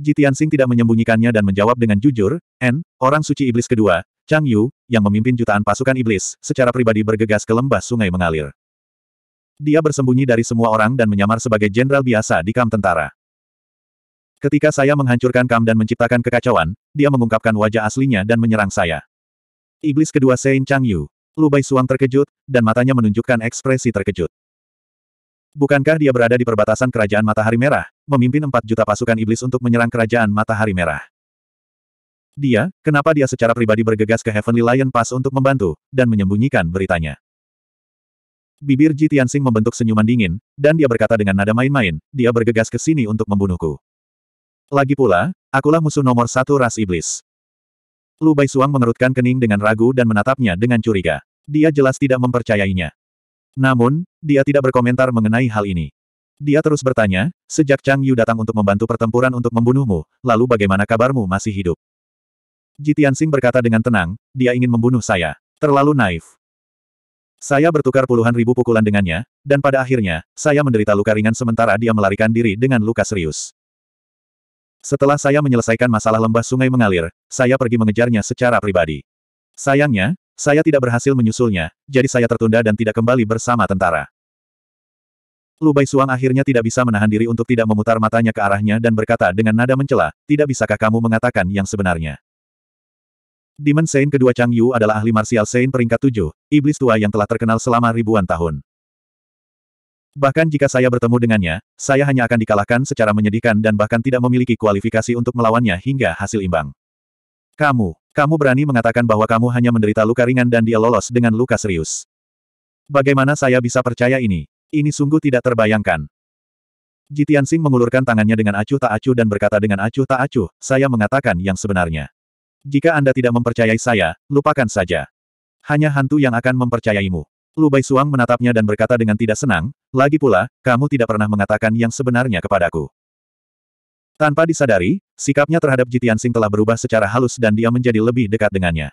Jitian Sing tidak menyembunyikannya dan menjawab dengan jujur, N, orang suci iblis kedua, Chang Yu, yang memimpin jutaan pasukan iblis, secara pribadi bergegas ke lembah sungai mengalir. Dia bersembunyi dari semua orang dan menyamar sebagai jenderal biasa di kam tentara. Ketika saya menghancurkan kam dan menciptakan kekacauan, dia mengungkapkan wajah aslinya dan menyerang saya. Iblis kedua Sein Chang Yu. Lu Bai Suang terkejut, dan matanya menunjukkan ekspresi terkejut. Bukankah dia berada di perbatasan Kerajaan Matahari Merah, memimpin 4 juta pasukan iblis untuk menyerang Kerajaan Matahari Merah? Dia, kenapa dia secara pribadi bergegas ke Heavenly Lion Pass untuk membantu, dan menyembunyikan beritanya? Bibir Ji Tianxing membentuk senyuman dingin, dan dia berkata dengan nada main-main, dia bergegas ke sini untuk membunuhku. Lagi pula, akulah musuh nomor satu ras iblis. Lu Suang mengerutkan kening dengan ragu dan menatapnya dengan curiga. Dia jelas tidak mempercayainya. Namun, dia tidak berkomentar mengenai hal ini. Dia terus bertanya, sejak Chang Yu datang untuk membantu pertempuran untuk membunuhmu, lalu bagaimana kabarmu masih hidup? Jitian Sing berkata dengan tenang, dia ingin membunuh saya. Terlalu naif. Saya bertukar puluhan ribu pukulan dengannya, dan pada akhirnya, saya menderita luka ringan sementara dia melarikan diri dengan luka serius. Setelah saya menyelesaikan masalah lembah sungai mengalir, saya pergi mengejarnya secara pribadi. Sayangnya, saya tidak berhasil menyusulnya, jadi saya tertunda dan tidak kembali bersama tentara. Lubai Suang akhirnya tidak bisa menahan diri untuk tidak memutar matanya ke arahnya dan berkata dengan nada mencela, tidak bisakah kamu mengatakan yang sebenarnya. Demon Sein kedua Chang Yu adalah ahli marsial sein peringkat tujuh, iblis tua yang telah terkenal selama ribuan tahun. Bahkan jika saya bertemu dengannya, saya hanya akan dikalahkan secara menyedihkan dan bahkan tidak memiliki kualifikasi untuk melawannya hingga hasil imbang. Kamu, kamu berani mengatakan bahwa kamu hanya menderita luka ringan dan dia lolos dengan luka serius. Bagaimana saya bisa percaya ini? Ini sungguh tidak terbayangkan. Jitian Sing mengulurkan tangannya dengan acuh tak acuh dan berkata dengan acuh tak acuh, saya mengatakan yang sebenarnya. Jika Anda tidak mempercayai saya, lupakan saja. Hanya hantu yang akan mempercayaimu. Lu Bai Suang menatapnya dan berkata dengan tidak senang, lagi pula, kamu tidak pernah mengatakan yang sebenarnya kepadaku. Tanpa disadari, sikapnya terhadap Jitiansing telah berubah secara halus dan dia menjadi lebih dekat dengannya.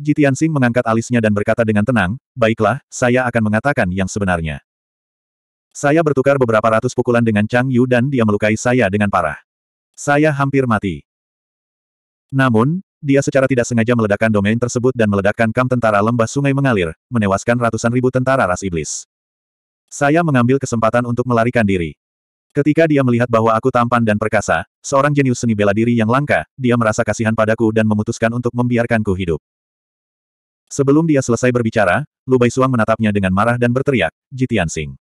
Jitiansing mengangkat alisnya dan berkata dengan tenang, baiklah, saya akan mengatakan yang sebenarnya. Saya bertukar beberapa ratus pukulan dengan Chang Yu dan dia melukai saya dengan parah. Saya hampir mati. Namun, dia secara tidak sengaja meledakkan domain tersebut dan meledakkan kam tentara lembah sungai mengalir, menewaskan ratusan ribu tentara ras iblis. Saya mengambil kesempatan untuk melarikan diri. Ketika dia melihat bahwa aku tampan dan perkasa, seorang jenius seni bela diri yang langka, dia merasa kasihan padaku dan memutuskan untuk membiarkanku hidup. Sebelum dia selesai berbicara, Lubai Suang menatapnya dengan marah dan berteriak, Jitian Sing.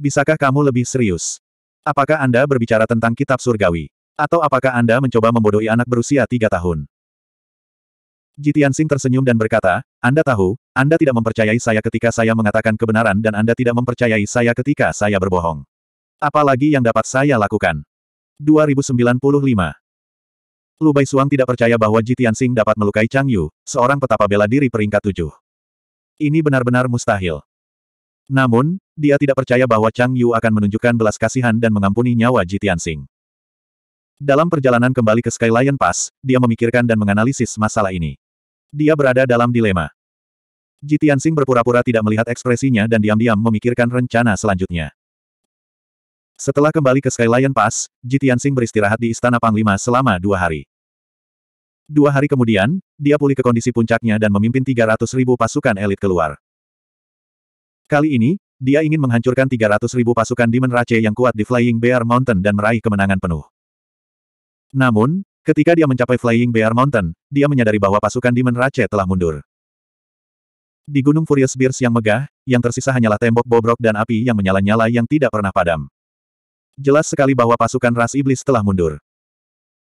Bisakah kamu lebih serius? Apakah Anda berbicara tentang kitab surgawi? Atau apakah Anda mencoba membodohi anak berusia tiga tahun? Jitian Sing tersenyum dan berkata, Anda tahu, Anda tidak mempercayai saya ketika saya mengatakan kebenaran dan Anda tidak mempercayai saya ketika saya berbohong. Apalagi yang dapat saya lakukan? 2095 Lu Bai Suang tidak percaya bahwa Jitian Sing dapat melukai Chang Yu, seorang petapa bela diri peringkat tujuh. Ini benar-benar mustahil. Namun, dia tidak percaya bahwa Chang Yu akan menunjukkan belas kasihan dan mengampuni nyawa Jitian Sing. Dalam perjalanan kembali ke Skyline Pass, dia memikirkan dan menganalisis masalah ini. Dia berada dalam dilema. Jitian Sing berpura-pura tidak melihat ekspresinya dan diam-diam memikirkan rencana selanjutnya. Setelah kembali ke Skyline Pass, Jitian Sing beristirahat di Istana Panglima selama dua hari. Dua hari kemudian, dia pulih ke kondisi puncaknya dan memimpin 300 ribu pasukan elit keluar. Kali ini, dia ingin menghancurkan 300 ribu pasukan Demon Rache yang kuat di Flying Bear Mountain dan meraih kemenangan penuh. Namun, Ketika dia mencapai Flying Bear Mountain, dia menyadari bahwa pasukan Demon Rache telah mundur. Di Gunung Furious Bears yang megah, yang tersisa hanyalah tembok bobrok dan api yang menyala-nyala yang tidak pernah padam. Jelas sekali bahwa pasukan ras iblis telah mundur.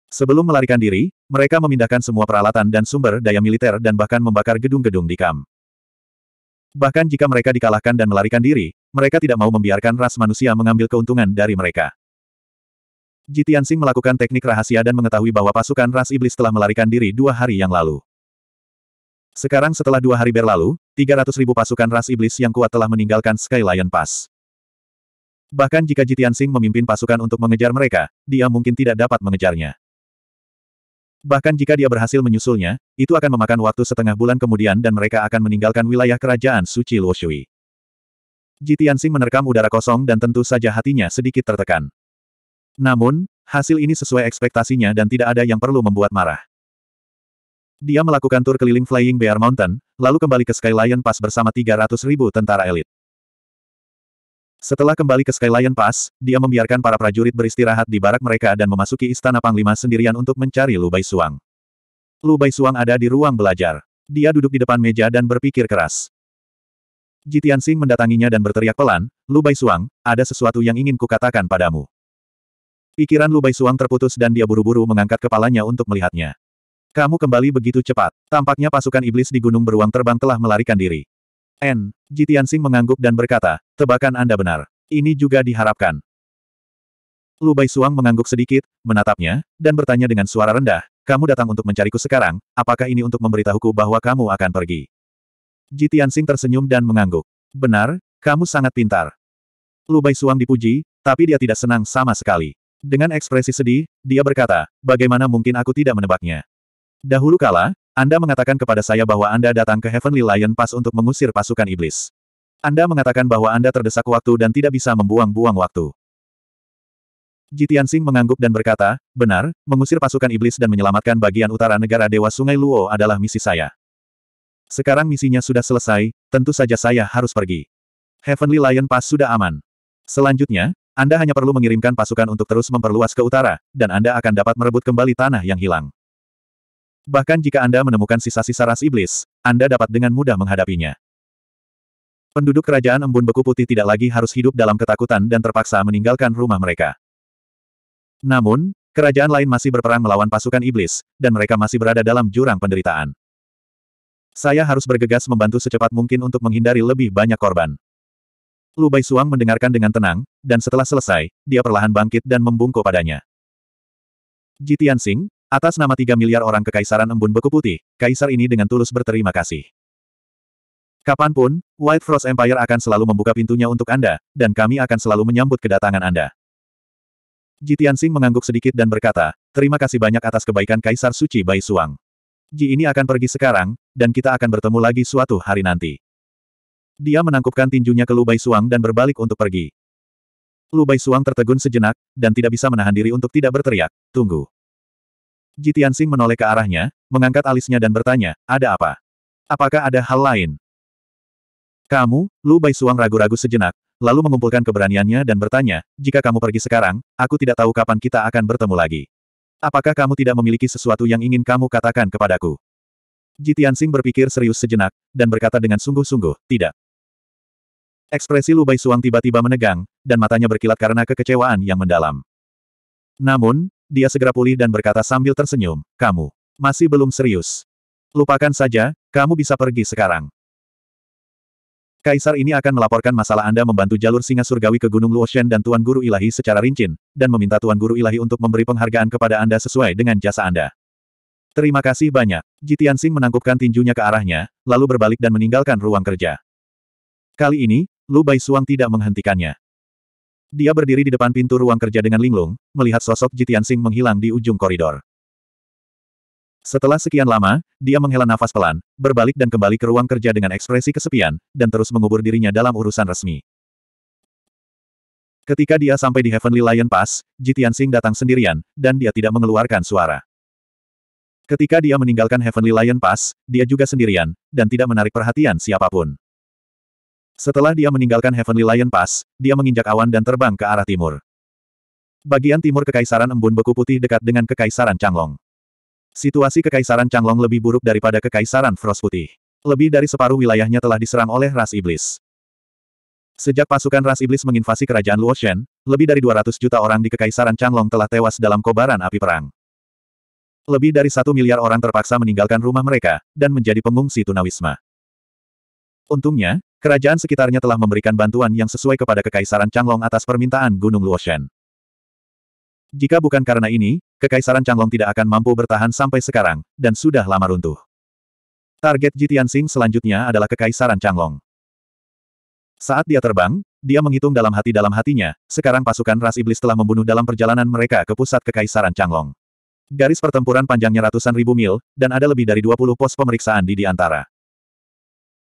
Sebelum melarikan diri, mereka memindahkan semua peralatan dan sumber daya militer dan bahkan membakar gedung-gedung di kam. Bahkan jika mereka dikalahkan dan melarikan diri, mereka tidak mau membiarkan ras manusia mengambil keuntungan dari mereka. Jitian Jitiansing melakukan teknik rahasia dan mengetahui bahwa pasukan ras iblis telah melarikan diri dua hari yang lalu. Sekarang setelah dua hari berlalu, 300 ribu pasukan ras iblis yang kuat telah meninggalkan Sky Lion Pass. Bahkan jika Jitian Jitiansing memimpin pasukan untuk mengejar mereka, dia mungkin tidak dapat mengejarnya. Bahkan jika dia berhasil menyusulnya, itu akan memakan waktu setengah bulan kemudian dan mereka akan meninggalkan wilayah kerajaan Suci Luoshui. Jitiansing menerkam udara kosong dan tentu saja hatinya sedikit tertekan. Namun, hasil ini sesuai ekspektasinya dan tidak ada yang perlu membuat marah. Dia melakukan tur keliling Flying Bear Mountain, lalu kembali ke Sky Lion Pass bersama 300 ribu tentara elit. Setelah kembali ke Sky Lion Pass, dia membiarkan para prajurit beristirahat di barak mereka dan memasuki Istana Panglima sendirian untuk mencari Lu Suang. Lu Suang ada di ruang belajar. Dia duduk di depan meja dan berpikir keras. Jitian Singh mendatanginya dan berteriak pelan, Lu Suang, ada sesuatu yang ingin kukatakan padamu. Pikiran Lu Suang terputus dan dia buru-buru mengangkat kepalanya untuk melihatnya. Kamu kembali begitu cepat. Tampaknya pasukan iblis di gunung beruang terbang telah melarikan diri. N. Jitiansing mengangguk dan berkata, tebakan Anda benar. Ini juga diharapkan. Lu Suang mengangguk sedikit, menatapnya, dan bertanya dengan suara rendah, kamu datang untuk mencariku sekarang, apakah ini untuk memberitahuku bahwa kamu akan pergi? Jitiansing tersenyum dan mengangguk. Benar, kamu sangat pintar. Lu Suang dipuji, tapi dia tidak senang sama sekali. Dengan ekspresi sedih, dia berkata, bagaimana mungkin aku tidak menebaknya? Dahulu kala, Anda mengatakan kepada saya bahwa Anda datang ke Heavenly Lion Pass untuk mengusir pasukan iblis. Anda mengatakan bahwa Anda terdesak waktu dan tidak bisa membuang-buang waktu. Jitian Singh mengangguk dan berkata, benar, mengusir pasukan iblis dan menyelamatkan bagian utara negara Dewa Sungai Luo adalah misi saya. Sekarang misinya sudah selesai, tentu saja saya harus pergi. Heavenly Lion Pass sudah aman. Selanjutnya, anda hanya perlu mengirimkan pasukan untuk terus memperluas ke utara, dan Anda akan dapat merebut kembali tanah yang hilang. Bahkan jika Anda menemukan sisa-sisa ras iblis, Anda dapat dengan mudah menghadapinya. Penduduk kerajaan embun beku putih tidak lagi harus hidup dalam ketakutan dan terpaksa meninggalkan rumah mereka. Namun, kerajaan lain masih berperang melawan pasukan iblis, dan mereka masih berada dalam jurang penderitaan. Saya harus bergegas membantu secepat mungkin untuk menghindari lebih banyak korban. Lu Bai Suang mendengarkan dengan tenang, dan setelah selesai, dia perlahan bangkit dan membungkuk padanya. Ji Tianxing, atas nama tiga miliar orang kekaisaran embun beku putih, kaisar ini dengan tulus berterima kasih. Kapanpun, White Frost Empire akan selalu membuka pintunya untuk Anda, dan kami akan selalu menyambut kedatangan Anda. Ji Tianxing mengangguk sedikit dan berkata, terima kasih banyak atas kebaikan Kaisar Suci Bai Suang. Ji ini akan pergi sekarang, dan kita akan bertemu lagi suatu hari nanti. Dia menangkupkan tinjunya ke Lubai Suang dan berbalik untuk pergi. Lubai Suang tertegun sejenak, dan tidak bisa menahan diri untuk tidak berteriak, tunggu. sing menoleh ke arahnya, mengangkat alisnya dan bertanya, ada apa? Apakah ada hal lain? Kamu, lubai Suang ragu-ragu sejenak, lalu mengumpulkan keberaniannya dan bertanya, jika kamu pergi sekarang, aku tidak tahu kapan kita akan bertemu lagi. Apakah kamu tidak memiliki sesuatu yang ingin kamu katakan kepadaku? sing berpikir serius sejenak, dan berkata dengan sungguh-sungguh, tidak. Ekspresi Lubai Suang tiba-tiba menegang, dan matanya berkilat karena kekecewaan yang mendalam. Namun, dia segera pulih dan berkata sambil tersenyum, kamu masih belum serius. Lupakan saja, kamu bisa pergi sekarang. Kaisar ini akan melaporkan masalah Anda membantu jalur singa surgawi ke Gunung Luoshen dan Tuan Guru Ilahi secara rincin, dan meminta Tuan Guru Ilahi untuk memberi penghargaan kepada Anda sesuai dengan jasa Anda. Terima kasih banyak. Jitian Sing menangkupkan tinjunya ke arahnya, lalu berbalik dan meninggalkan ruang kerja. Kali ini, Lu Suang tidak menghentikannya. Dia berdiri di depan pintu ruang kerja dengan linglung, melihat sosok Jitian Sing menghilang di ujung koridor. Setelah sekian lama, dia menghela nafas pelan, berbalik dan kembali ke ruang kerja dengan ekspresi kesepian, dan terus mengubur dirinya dalam urusan resmi. Ketika dia sampai di Heavenly Lion Pass, Jitian Sing datang sendirian, dan dia tidak mengeluarkan suara. Ketika dia meninggalkan Heavenly Lion Pass, dia juga sendirian, dan tidak menarik perhatian siapapun. Setelah dia meninggalkan Heavenly Lion Pass, dia menginjak awan dan terbang ke arah timur. Bagian timur Kekaisaran Embun Beku Putih dekat dengan Kekaisaran Changlong. Situasi Kekaisaran Changlong lebih buruk daripada Kekaisaran Frost Putih. Lebih dari separuh wilayahnya telah diserang oleh ras iblis. Sejak pasukan ras iblis menginvasi kerajaan Luoshen, lebih dari 200 juta orang di Kekaisaran Changlong telah tewas dalam kobaran api perang. Lebih dari satu miliar orang terpaksa meninggalkan rumah mereka, dan menjadi pengungsi tunawisma. Untungnya, Kerajaan sekitarnya telah memberikan bantuan yang sesuai kepada Kekaisaran Changlong atas permintaan Gunung Luoshan. Jika bukan karena ini, Kekaisaran Changlong tidak akan mampu bertahan sampai sekarang, dan sudah lama runtuh. Target Jitiansing selanjutnya adalah Kekaisaran Changlong. Saat dia terbang, dia menghitung dalam hati dalam hatinya, sekarang pasukan ras iblis telah membunuh dalam perjalanan mereka ke pusat Kekaisaran Changlong. Garis pertempuran panjangnya ratusan ribu mil, dan ada lebih dari 20 pos pemeriksaan di di antara.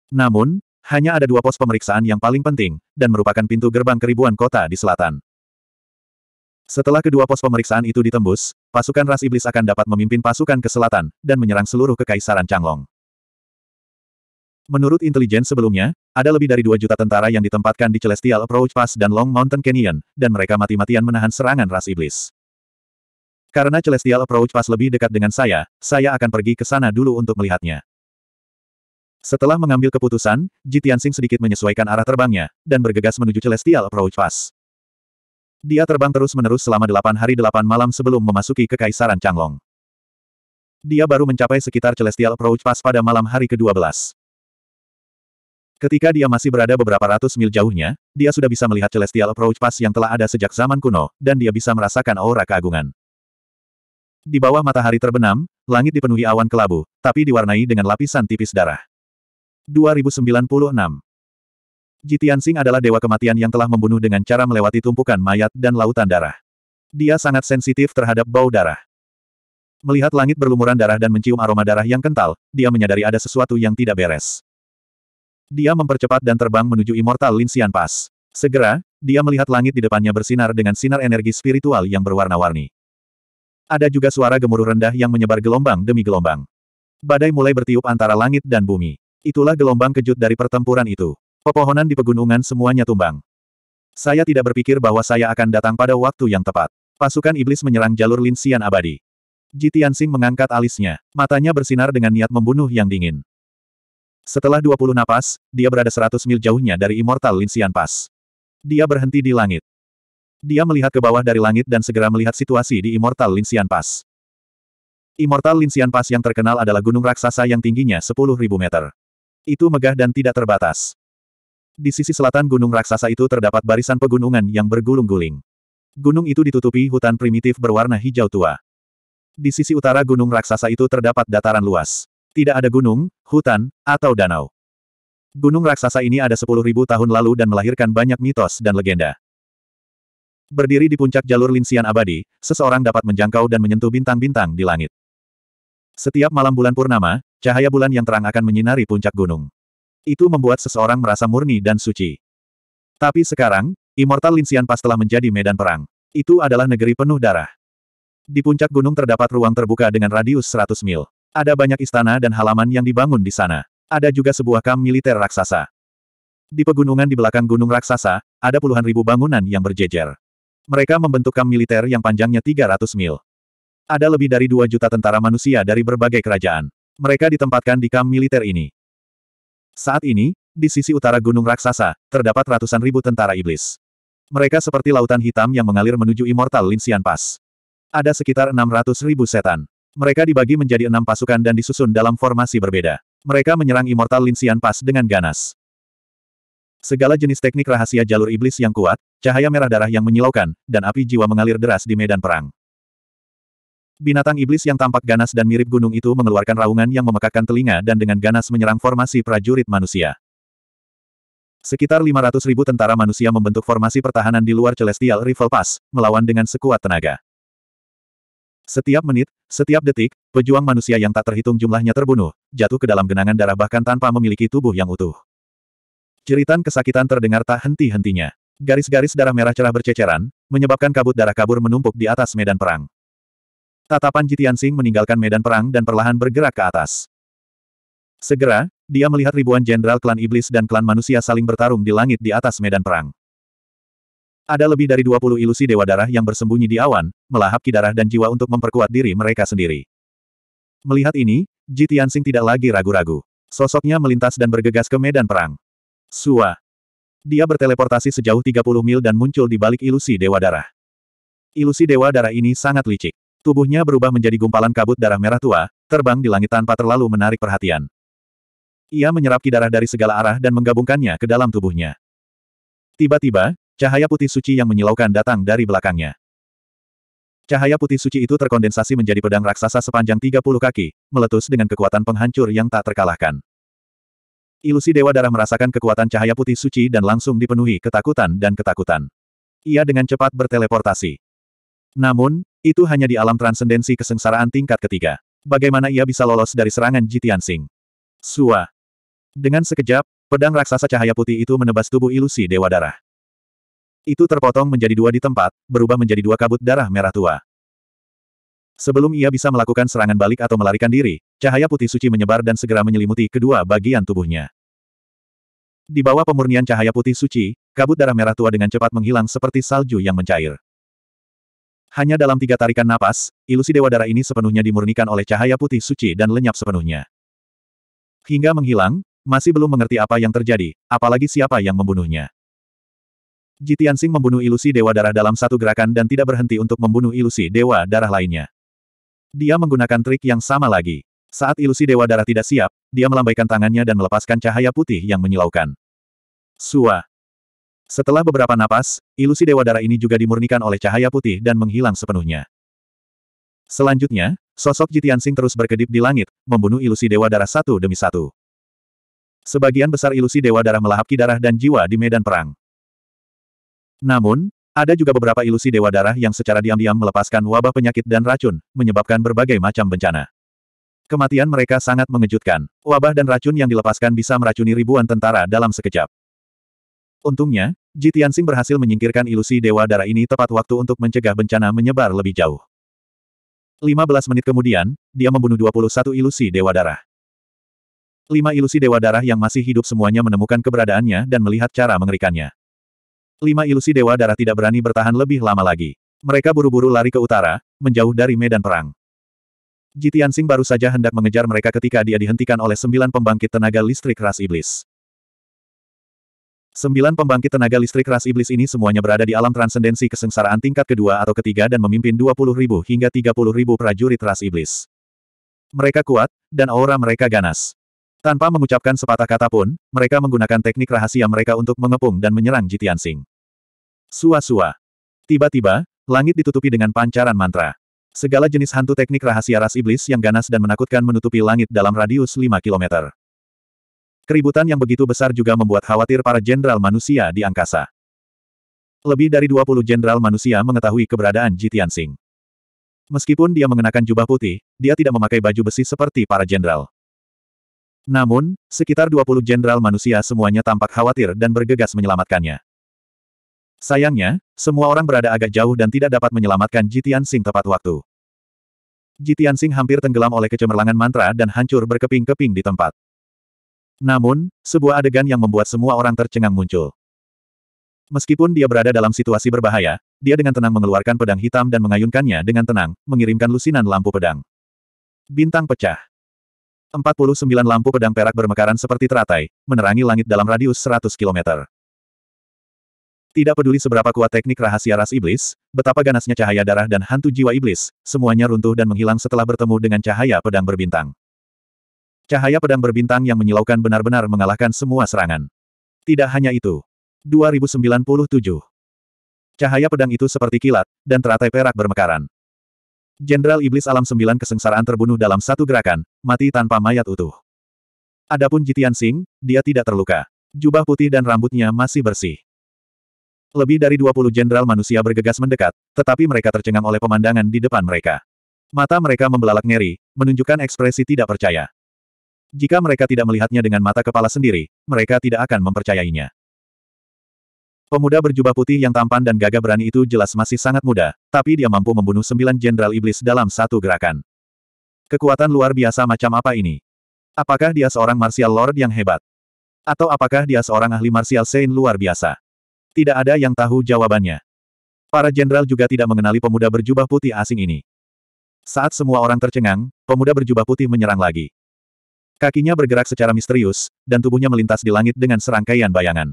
Namun, hanya ada dua pos pemeriksaan yang paling penting, dan merupakan pintu gerbang keribuan kota di selatan. Setelah kedua pos pemeriksaan itu ditembus, pasukan ras iblis akan dapat memimpin pasukan ke selatan, dan menyerang seluruh kekaisaran Changlong. Menurut intelijen sebelumnya, ada lebih dari dua juta tentara yang ditempatkan di Celestial Approach Pass dan Long Mountain Canyon, dan mereka mati-matian menahan serangan ras iblis. Karena Celestial Approach Pass lebih dekat dengan saya, saya akan pergi ke sana dulu untuk melihatnya. Setelah mengambil keputusan, Ji Tianxing sedikit menyesuaikan arah terbangnya, dan bergegas menuju Celestial Approach Pass. Dia terbang terus-menerus selama delapan hari delapan malam sebelum memasuki Kekaisaran Changlong. Dia baru mencapai sekitar Celestial Approach Pass pada malam hari ke-12. Ketika dia masih berada beberapa ratus mil jauhnya, dia sudah bisa melihat Celestial Approach Pass yang telah ada sejak zaman kuno, dan dia bisa merasakan aura keagungan. Di bawah matahari terbenam, langit dipenuhi awan kelabu, tapi diwarnai dengan lapisan tipis darah. 2096. Jitiansing adalah dewa kematian yang telah membunuh dengan cara melewati tumpukan mayat dan lautan darah. Dia sangat sensitif terhadap bau darah. Melihat langit berlumuran darah dan mencium aroma darah yang kental, dia menyadari ada sesuatu yang tidak beres. Dia mempercepat dan terbang menuju Immortal Linsian Pass. Segera, dia melihat langit di depannya bersinar dengan sinar energi spiritual yang berwarna-warni. Ada juga suara gemuruh rendah yang menyebar gelombang demi gelombang. Badai mulai bertiup antara langit dan bumi. Itulah gelombang kejut dari pertempuran itu. Pepohonan di pegunungan semuanya tumbang. Saya tidak berpikir bahwa saya akan datang pada waktu yang tepat. Pasukan iblis menyerang jalur Linsian abadi. Jitiansing mengangkat alisnya. Matanya bersinar dengan niat membunuh yang dingin. Setelah 20 napas, dia berada 100 mil jauhnya dari Immortal Linsian Pass. Dia berhenti di langit. Dia melihat ke bawah dari langit dan segera melihat situasi di Immortal Linsian Pass. Immortal Linsian Pass yang terkenal adalah gunung raksasa yang tingginya 10.000 meter. Itu megah dan tidak terbatas. Di sisi selatan gunung raksasa itu terdapat barisan pegunungan yang bergulung-guling. Gunung itu ditutupi hutan primitif berwarna hijau tua. Di sisi utara gunung raksasa itu terdapat dataran luas. Tidak ada gunung, hutan, atau danau. Gunung raksasa ini ada 10.000 tahun lalu dan melahirkan banyak mitos dan legenda. Berdiri di puncak jalur linsian abadi, seseorang dapat menjangkau dan menyentuh bintang-bintang di langit. Setiap malam bulan purnama, Cahaya bulan yang terang akan menyinari puncak gunung. Itu membuat seseorang merasa murni dan suci. Tapi sekarang, Immortal Linsian pas telah menjadi medan perang. Itu adalah negeri penuh darah. Di puncak gunung terdapat ruang terbuka dengan radius 100 mil. Ada banyak istana dan halaman yang dibangun di sana. Ada juga sebuah kamp militer raksasa. Di pegunungan di belakang gunung raksasa, ada puluhan ribu bangunan yang berjejer. Mereka membentuk kamp militer yang panjangnya 300 mil. Ada lebih dari 2 juta tentara manusia dari berbagai kerajaan mereka ditempatkan di kamp militer ini. Saat ini, di sisi utara Gunung Raksasa, terdapat ratusan ribu tentara iblis. Mereka seperti lautan hitam yang mengalir menuju Immortal Linsian Pass. Ada sekitar 600 ribu setan. Mereka dibagi menjadi enam pasukan dan disusun dalam formasi berbeda. Mereka menyerang Immortal Linsian Pass dengan ganas. Segala jenis teknik rahasia jalur iblis yang kuat, cahaya merah darah yang menyilaukan, dan api jiwa mengalir deras di medan perang. Binatang iblis yang tampak ganas dan mirip gunung itu mengeluarkan raungan yang memekakkan telinga dan dengan ganas menyerang formasi prajurit manusia. Sekitar 500 ribu tentara manusia membentuk formasi pertahanan di luar Celestial Rival Pass, melawan dengan sekuat tenaga. Setiap menit, setiap detik, pejuang manusia yang tak terhitung jumlahnya terbunuh, jatuh ke dalam genangan darah bahkan tanpa memiliki tubuh yang utuh. Ceritan kesakitan terdengar tak henti-hentinya. Garis-garis darah merah cerah berceceran, menyebabkan kabut darah kabur menumpuk di atas medan perang. Tatapan Jitian Sing meninggalkan medan perang dan perlahan bergerak ke atas. Segera, dia melihat ribuan jenderal klan iblis dan klan manusia saling bertarung di langit di atas medan perang. Ada lebih dari 20 ilusi dewa darah yang bersembunyi di awan, melahap kidarah dan jiwa untuk memperkuat diri mereka sendiri. Melihat ini, Jitian Sing tidak lagi ragu-ragu. Sosoknya melintas dan bergegas ke medan perang. Sua. Dia berteleportasi sejauh 30 mil dan muncul di balik ilusi Dewa Darah. Ilusi Dewa Darah ini sangat licik. Tubuhnya berubah menjadi gumpalan kabut darah merah tua, terbang di langit tanpa terlalu menarik perhatian. Ia menyerap darah dari segala arah dan menggabungkannya ke dalam tubuhnya. Tiba-tiba, cahaya putih suci yang menyilaukan datang dari belakangnya. Cahaya putih suci itu terkondensasi menjadi pedang raksasa sepanjang 30 kaki, meletus dengan kekuatan penghancur yang tak terkalahkan. Ilusi Dewa Darah merasakan kekuatan cahaya putih suci dan langsung dipenuhi ketakutan dan ketakutan. Ia dengan cepat berteleportasi. Namun, itu hanya di alam transendensi kesengsaraan tingkat ketiga. Bagaimana ia bisa lolos dari serangan Jitian Sing? Sua. Dengan sekejap, pedang raksasa cahaya putih itu menebas tubuh ilusi Dewa Darah. Itu terpotong menjadi dua di tempat, berubah menjadi dua kabut darah merah tua. Sebelum ia bisa melakukan serangan balik atau melarikan diri, cahaya putih suci menyebar dan segera menyelimuti kedua bagian tubuhnya. Di bawah pemurnian cahaya putih suci, kabut darah merah tua dengan cepat menghilang seperti salju yang mencair. Hanya dalam tiga tarikan napas, ilusi dewa darah ini sepenuhnya dimurnikan oleh cahaya putih suci dan lenyap sepenuhnya. Hingga menghilang, masih belum mengerti apa yang terjadi, apalagi siapa yang membunuhnya. Jitian Sing membunuh ilusi dewa darah dalam satu gerakan dan tidak berhenti untuk membunuh ilusi dewa darah lainnya. Dia menggunakan trik yang sama lagi. Saat ilusi dewa darah tidak siap, dia melambaikan tangannya dan melepaskan cahaya putih yang menyilaukan. Suah! Setelah beberapa napas, ilusi Dewa Darah ini juga dimurnikan oleh cahaya putih dan menghilang sepenuhnya. Selanjutnya, sosok Sing terus berkedip di langit, membunuh ilusi Dewa Darah satu demi satu. Sebagian besar ilusi Dewa Darah melahap ki darah dan jiwa di medan perang. Namun, ada juga beberapa ilusi Dewa Darah yang secara diam-diam melepaskan wabah penyakit dan racun, menyebabkan berbagai macam bencana. Kematian mereka sangat mengejutkan. Wabah dan racun yang dilepaskan bisa meracuni ribuan tentara dalam sekejap. Untungnya, Ji Tianxing berhasil menyingkirkan ilusi Dewa Darah ini tepat waktu untuk mencegah bencana menyebar lebih jauh. 15 menit kemudian, dia membunuh 21 ilusi Dewa Darah. Lima ilusi Dewa Darah yang masih hidup semuanya menemukan keberadaannya dan melihat cara mengerikannya. Lima ilusi Dewa Darah tidak berani bertahan lebih lama lagi. Mereka buru-buru lari ke utara, menjauh dari medan perang. Jitian Sing baru saja hendak mengejar mereka ketika dia dihentikan oleh sembilan pembangkit tenaga listrik ras iblis. Sembilan pembangkit tenaga listrik ras iblis ini semuanya berada di alam transendensi kesengsaraan tingkat kedua atau ketiga dan memimpin 20.000 hingga 30.000 prajurit ras iblis. Mereka kuat, dan aura mereka ganas. Tanpa mengucapkan sepatah kata pun, mereka menggunakan teknik rahasia mereka untuk mengepung dan menyerang Jitiansing. Sua-sua. Tiba-tiba, langit ditutupi dengan pancaran mantra. Segala jenis hantu teknik rahasia ras iblis yang ganas dan menakutkan menutupi langit dalam radius 5 kilometer. Keributan yang begitu besar juga membuat khawatir para jenderal manusia di angkasa. Lebih dari 20 jenderal manusia mengetahui keberadaan Jitian Sing. Meskipun dia mengenakan jubah putih, dia tidak memakai baju besi seperti para jenderal. Namun, sekitar 20 jenderal manusia semuanya tampak khawatir dan bergegas menyelamatkannya. Sayangnya, semua orang berada agak jauh dan tidak dapat menyelamatkan Jitian Sing tepat waktu. Jitian Sing hampir tenggelam oleh kecemerlangan mantra dan hancur berkeping-keping di tempat. Namun, sebuah adegan yang membuat semua orang tercengang muncul. Meskipun dia berada dalam situasi berbahaya, dia dengan tenang mengeluarkan pedang hitam dan mengayunkannya dengan tenang, mengirimkan lusinan lampu pedang. Bintang pecah. 49 lampu pedang perak bermekaran seperti teratai, menerangi langit dalam radius 100 km. Tidak peduli seberapa kuat teknik rahasia ras iblis, betapa ganasnya cahaya darah dan hantu jiwa iblis, semuanya runtuh dan menghilang setelah bertemu dengan cahaya pedang berbintang. Cahaya pedang berbintang yang menyilaukan benar-benar mengalahkan semua serangan. Tidak hanya itu. 2097. Cahaya pedang itu seperti kilat, dan teratai perak bermekaran. Jenderal Iblis Alam Sembilan kesengsaraan terbunuh dalam satu gerakan, mati tanpa mayat utuh. Adapun Jitian Singh, dia tidak terluka. Jubah putih dan rambutnya masih bersih. Lebih dari 20 jenderal manusia bergegas mendekat, tetapi mereka tercengang oleh pemandangan di depan mereka. Mata mereka membelalak ngeri, menunjukkan ekspresi tidak percaya. Jika mereka tidak melihatnya dengan mata kepala sendiri, mereka tidak akan mempercayainya. Pemuda berjubah putih yang tampan dan gagah berani itu jelas masih sangat muda, tapi dia mampu membunuh sembilan jenderal iblis dalam satu gerakan. Kekuatan luar biasa macam apa ini? Apakah dia seorang martial lord yang hebat? Atau apakah dia seorang ahli martial saint luar biasa? Tidak ada yang tahu jawabannya. Para jenderal juga tidak mengenali pemuda berjubah putih asing ini. Saat semua orang tercengang, pemuda berjubah putih menyerang lagi. Kakinya bergerak secara misterius, dan tubuhnya melintas di langit dengan serangkaian bayangan.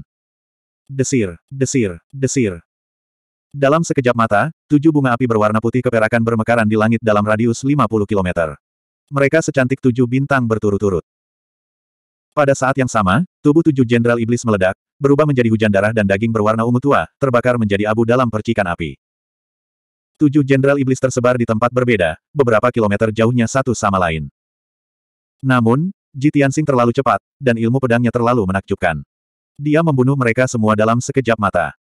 Desir, desir, desir. Dalam sekejap mata, tujuh bunga api berwarna putih keperakan bermekaran di langit dalam radius 50 km. Mereka secantik tujuh bintang berturut-turut. Pada saat yang sama, tubuh tujuh jenderal iblis meledak, berubah menjadi hujan darah dan daging berwarna ungu tua, terbakar menjadi abu dalam percikan api. Tujuh jenderal iblis tersebar di tempat berbeda, beberapa kilometer jauhnya satu sama lain. Namun, Ji Tianxing terlalu cepat, dan ilmu pedangnya terlalu menakjubkan. Dia membunuh mereka semua dalam sekejap mata.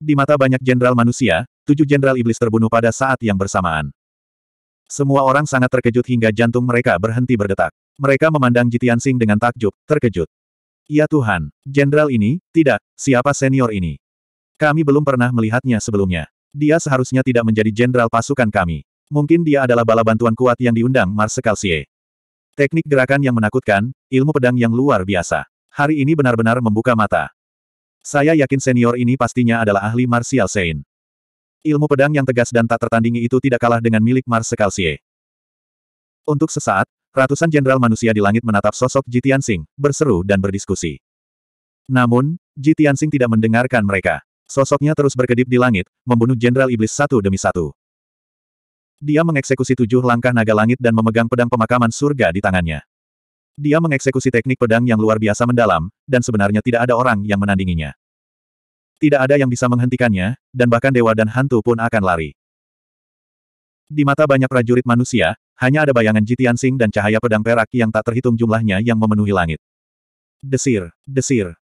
Di mata banyak jenderal manusia, tujuh jenderal iblis terbunuh pada saat yang bersamaan. Semua orang sangat terkejut hingga jantung mereka berhenti berdetak. Mereka memandang Ji Tianxing dengan takjub, terkejut. Ya Tuhan, jenderal ini, tidak, siapa senior ini? Kami belum pernah melihatnya sebelumnya. Dia seharusnya tidak menjadi jenderal pasukan kami. Mungkin dia adalah bala bantuan kuat yang diundang Marsekal Teknik gerakan yang menakutkan, ilmu pedang yang luar biasa. Hari ini benar-benar membuka mata. Saya yakin senior ini pastinya adalah ahli martial Sein. Ilmu pedang yang tegas dan tak tertandingi itu tidak kalah dengan milik Mars Sekalsie. Untuk sesaat, ratusan jenderal manusia di langit menatap sosok Jitian Sing, berseru dan berdiskusi. Namun, Jitian Sing tidak mendengarkan mereka. Sosoknya terus berkedip di langit, membunuh jenderal iblis satu demi satu. Dia mengeksekusi tujuh langkah naga langit dan memegang pedang pemakaman surga di tangannya. Dia mengeksekusi teknik pedang yang luar biasa mendalam, dan sebenarnya tidak ada orang yang menandinginya. Tidak ada yang bisa menghentikannya, dan bahkan dewa dan hantu pun akan lari. Di mata banyak prajurit manusia, hanya ada bayangan Jitian Sing dan cahaya pedang perak yang tak terhitung jumlahnya yang memenuhi langit. Desir, desir.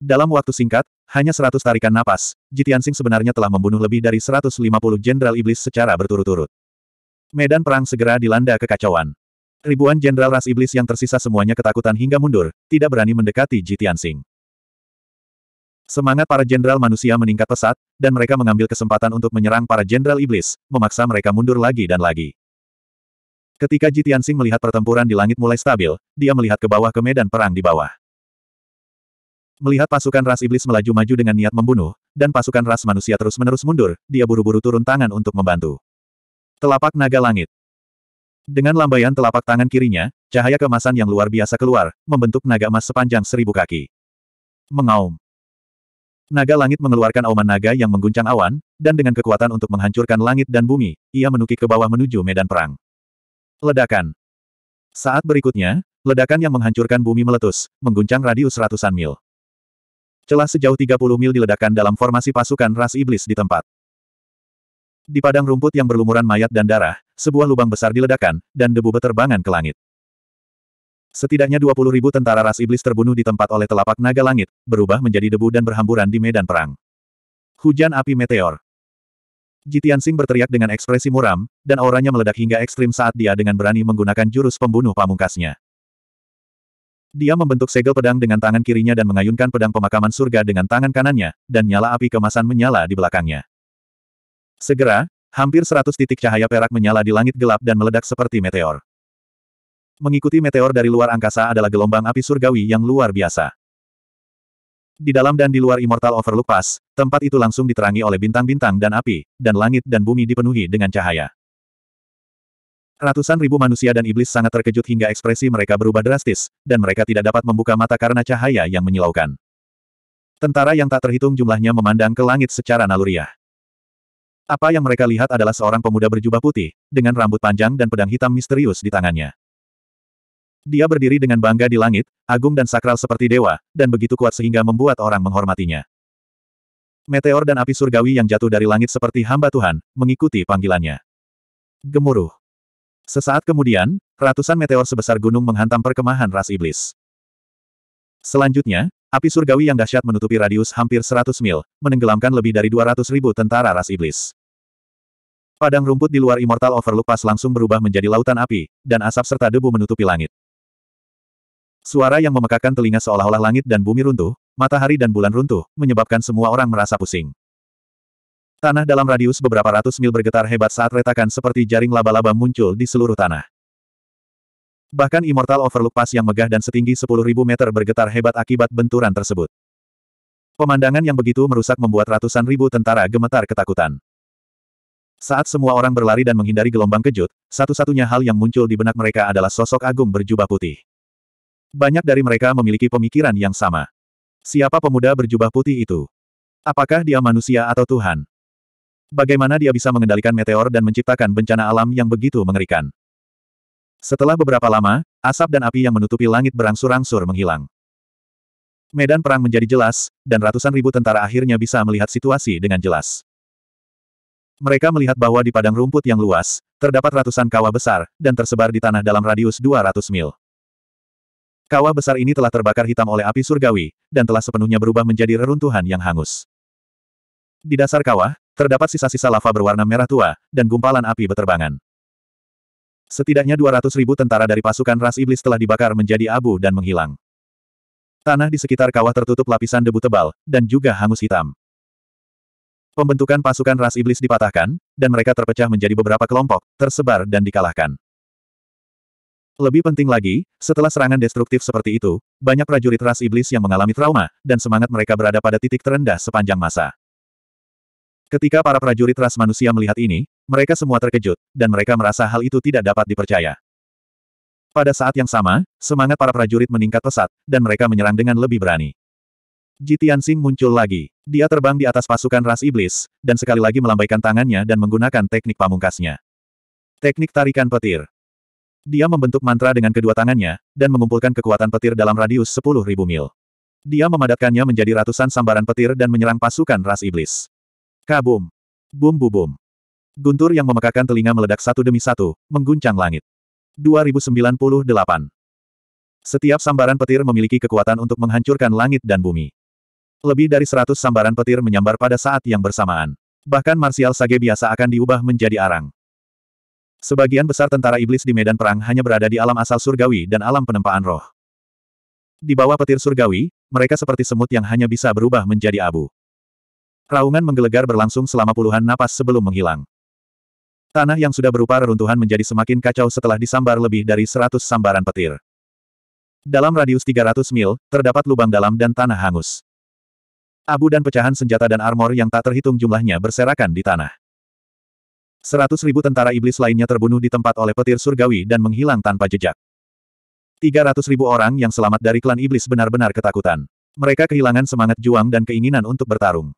Dalam waktu singkat, hanya seratus tarikan napas, Jitiansing sebenarnya telah membunuh lebih dari 150 jenderal iblis secara berturut-turut. Medan perang segera dilanda kekacauan. Ribuan jenderal ras iblis yang tersisa semuanya ketakutan hingga mundur, tidak berani mendekati Jitiansing. Semangat para jenderal manusia meningkat pesat, dan mereka mengambil kesempatan untuk menyerang para jenderal iblis, memaksa mereka mundur lagi dan lagi. Ketika Jitiansing melihat pertempuran di langit mulai stabil, dia melihat ke bawah ke medan perang di bawah. Melihat pasukan ras iblis melaju maju dengan niat membunuh, dan pasukan ras manusia terus-menerus mundur, dia buru-buru turun tangan untuk membantu. Telapak naga langit. Dengan lambaian telapak tangan kirinya, cahaya kemasan yang luar biasa keluar, membentuk naga emas sepanjang seribu kaki. Mengaum. Naga langit mengeluarkan auman naga yang mengguncang awan, dan dengan kekuatan untuk menghancurkan langit dan bumi, ia menukik ke bawah menuju medan perang. Ledakan. Saat berikutnya, ledakan yang menghancurkan bumi meletus, mengguncang radius ratusan mil. Celah sejauh 30 mil diledakkan dalam formasi pasukan ras iblis di tempat. Di padang rumput yang berlumuran mayat dan darah, sebuah lubang besar diledakkan, dan debu beterbangan ke langit. Setidaknya 20 ribu tentara ras iblis terbunuh di tempat oleh telapak naga langit, berubah menjadi debu dan berhamburan di medan perang. Hujan api meteor. Jitian Sing berteriak dengan ekspresi muram, dan auranya meledak hingga ekstrim saat dia dengan berani menggunakan jurus pembunuh pamungkasnya. Dia membentuk segel pedang dengan tangan kirinya dan mengayunkan pedang pemakaman surga dengan tangan kanannya, dan nyala api kemasan menyala di belakangnya. Segera, hampir seratus titik cahaya perak menyala di langit gelap dan meledak seperti meteor. Mengikuti meteor dari luar angkasa adalah gelombang api surgawi yang luar biasa. Di dalam dan di luar Immortal Overlook Pass, tempat itu langsung diterangi oleh bintang-bintang dan api, dan langit dan bumi dipenuhi dengan cahaya. Ratusan ribu manusia dan iblis sangat terkejut hingga ekspresi mereka berubah drastis, dan mereka tidak dapat membuka mata karena cahaya yang menyilaukan. Tentara yang tak terhitung jumlahnya memandang ke langit secara naluriah. Apa yang mereka lihat adalah seorang pemuda berjubah putih, dengan rambut panjang dan pedang hitam misterius di tangannya. Dia berdiri dengan bangga di langit, agung dan sakral seperti dewa, dan begitu kuat sehingga membuat orang menghormatinya. Meteor dan api surgawi yang jatuh dari langit seperti hamba Tuhan, mengikuti panggilannya. Gemuruh. Sesaat kemudian, ratusan meteor sebesar gunung menghantam perkemahan ras iblis. Selanjutnya, api surgawi yang dahsyat menutupi radius hampir 100 mil, menenggelamkan lebih dari 200 ribu tentara ras iblis. Padang rumput di luar Immortal Overlook Pass langsung berubah menjadi lautan api, dan asap serta debu menutupi langit. Suara yang memekakan telinga seolah-olah langit dan bumi runtuh, matahari dan bulan runtuh, menyebabkan semua orang merasa pusing. Tanah dalam radius beberapa ratus mil bergetar hebat saat retakan seperti jaring laba-laba muncul di seluruh tanah. Bahkan Immortal Overlook Pass yang megah dan setinggi 10.000 meter bergetar hebat akibat benturan tersebut. Pemandangan yang begitu merusak membuat ratusan ribu tentara gemetar ketakutan. Saat semua orang berlari dan menghindari gelombang kejut, satu-satunya hal yang muncul di benak mereka adalah sosok agung berjubah putih. Banyak dari mereka memiliki pemikiran yang sama. Siapa pemuda berjubah putih itu? Apakah dia manusia atau Tuhan? Bagaimana dia bisa mengendalikan meteor dan menciptakan bencana alam yang begitu mengerikan? Setelah beberapa lama, asap dan api yang menutupi langit berangsur-angsur menghilang. Medan perang menjadi jelas, dan ratusan ribu tentara akhirnya bisa melihat situasi dengan jelas. Mereka melihat bahwa di padang rumput yang luas, terdapat ratusan kawah besar, dan tersebar di tanah dalam radius 200 mil. Kawah besar ini telah terbakar hitam oleh api surgawi, dan telah sepenuhnya berubah menjadi reruntuhan yang hangus. Di dasar kawah, Terdapat sisa-sisa lava berwarna merah tua, dan gumpalan api beterbangan. Setidaknya 200 ribu tentara dari pasukan ras iblis telah dibakar menjadi abu dan menghilang. Tanah di sekitar kawah tertutup lapisan debu tebal, dan juga hangus hitam. Pembentukan pasukan ras iblis dipatahkan, dan mereka terpecah menjadi beberapa kelompok, tersebar dan dikalahkan. Lebih penting lagi, setelah serangan destruktif seperti itu, banyak prajurit ras iblis yang mengalami trauma, dan semangat mereka berada pada titik terendah sepanjang masa. Ketika para prajurit ras manusia melihat ini, mereka semua terkejut, dan mereka merasa hal itu tidak dapat dipercaya. Pada saat yang sama, semangat para prajurit meningkat pesat, dan mereka menyerang dengan lebih berani. Jitian Sing muncul lagi. Dia terbang di atas pasukan ras iblis, dan sekali lagi melambaikan tangannya dan menggunakan teknik pamungkasnya. Teknik tarikan petir. Dia membentuk mantra dengan kedua tangannya, dan mengumpulkan kekuatan petir dalam radius 10.000 mil. Dia memadatkannya menjadi ratusan sambaran petir dan menyerang pasukan ras iblis. Kabum. Bum bu bum. Guntur yang memekakan telinga meledak satu demi satu, mengguncang langit. 2098. Setiap sambaran petir memiliki kekuatan untuk menghancurkan langit dan bumi. Lebih dari seratus sambaran petir menyambar pada saat yang bersamaan. Bahkan Marsial Sage biasa akan diubah menjadi arang. Sebagian besar tentara iblis di medan perang hanya berada di alam asal surgawi dan alam penempaan roh. Di bawah petir surgawi, mereka seperti semut yang hanya bisa berubah menjadi abu. Raungan menggelegar berlangsung selama puluhan napas sebelum menghilang. Tanah yang sudah berupa reruntuhan menjadi semakin kacau setelah disambar lebih dari seratus sambaran petir. Dalam radius 300 mil, terdapat lubang dalam dan tanah hangus. Abu dan pecahan senjata dan armor yang tak terhitung jumlahnya berserakan di tanah. Seratus ribu tentara iblis lainnya terbunuh di tempat oleh petir surgawi dan menghilang tanpa jejak. Tiga ratus ribu orang yang selamat dari klan iblis benar-benar ketakutan. Mereka kehilangan semangat juang dan keinginan untuk bertarung.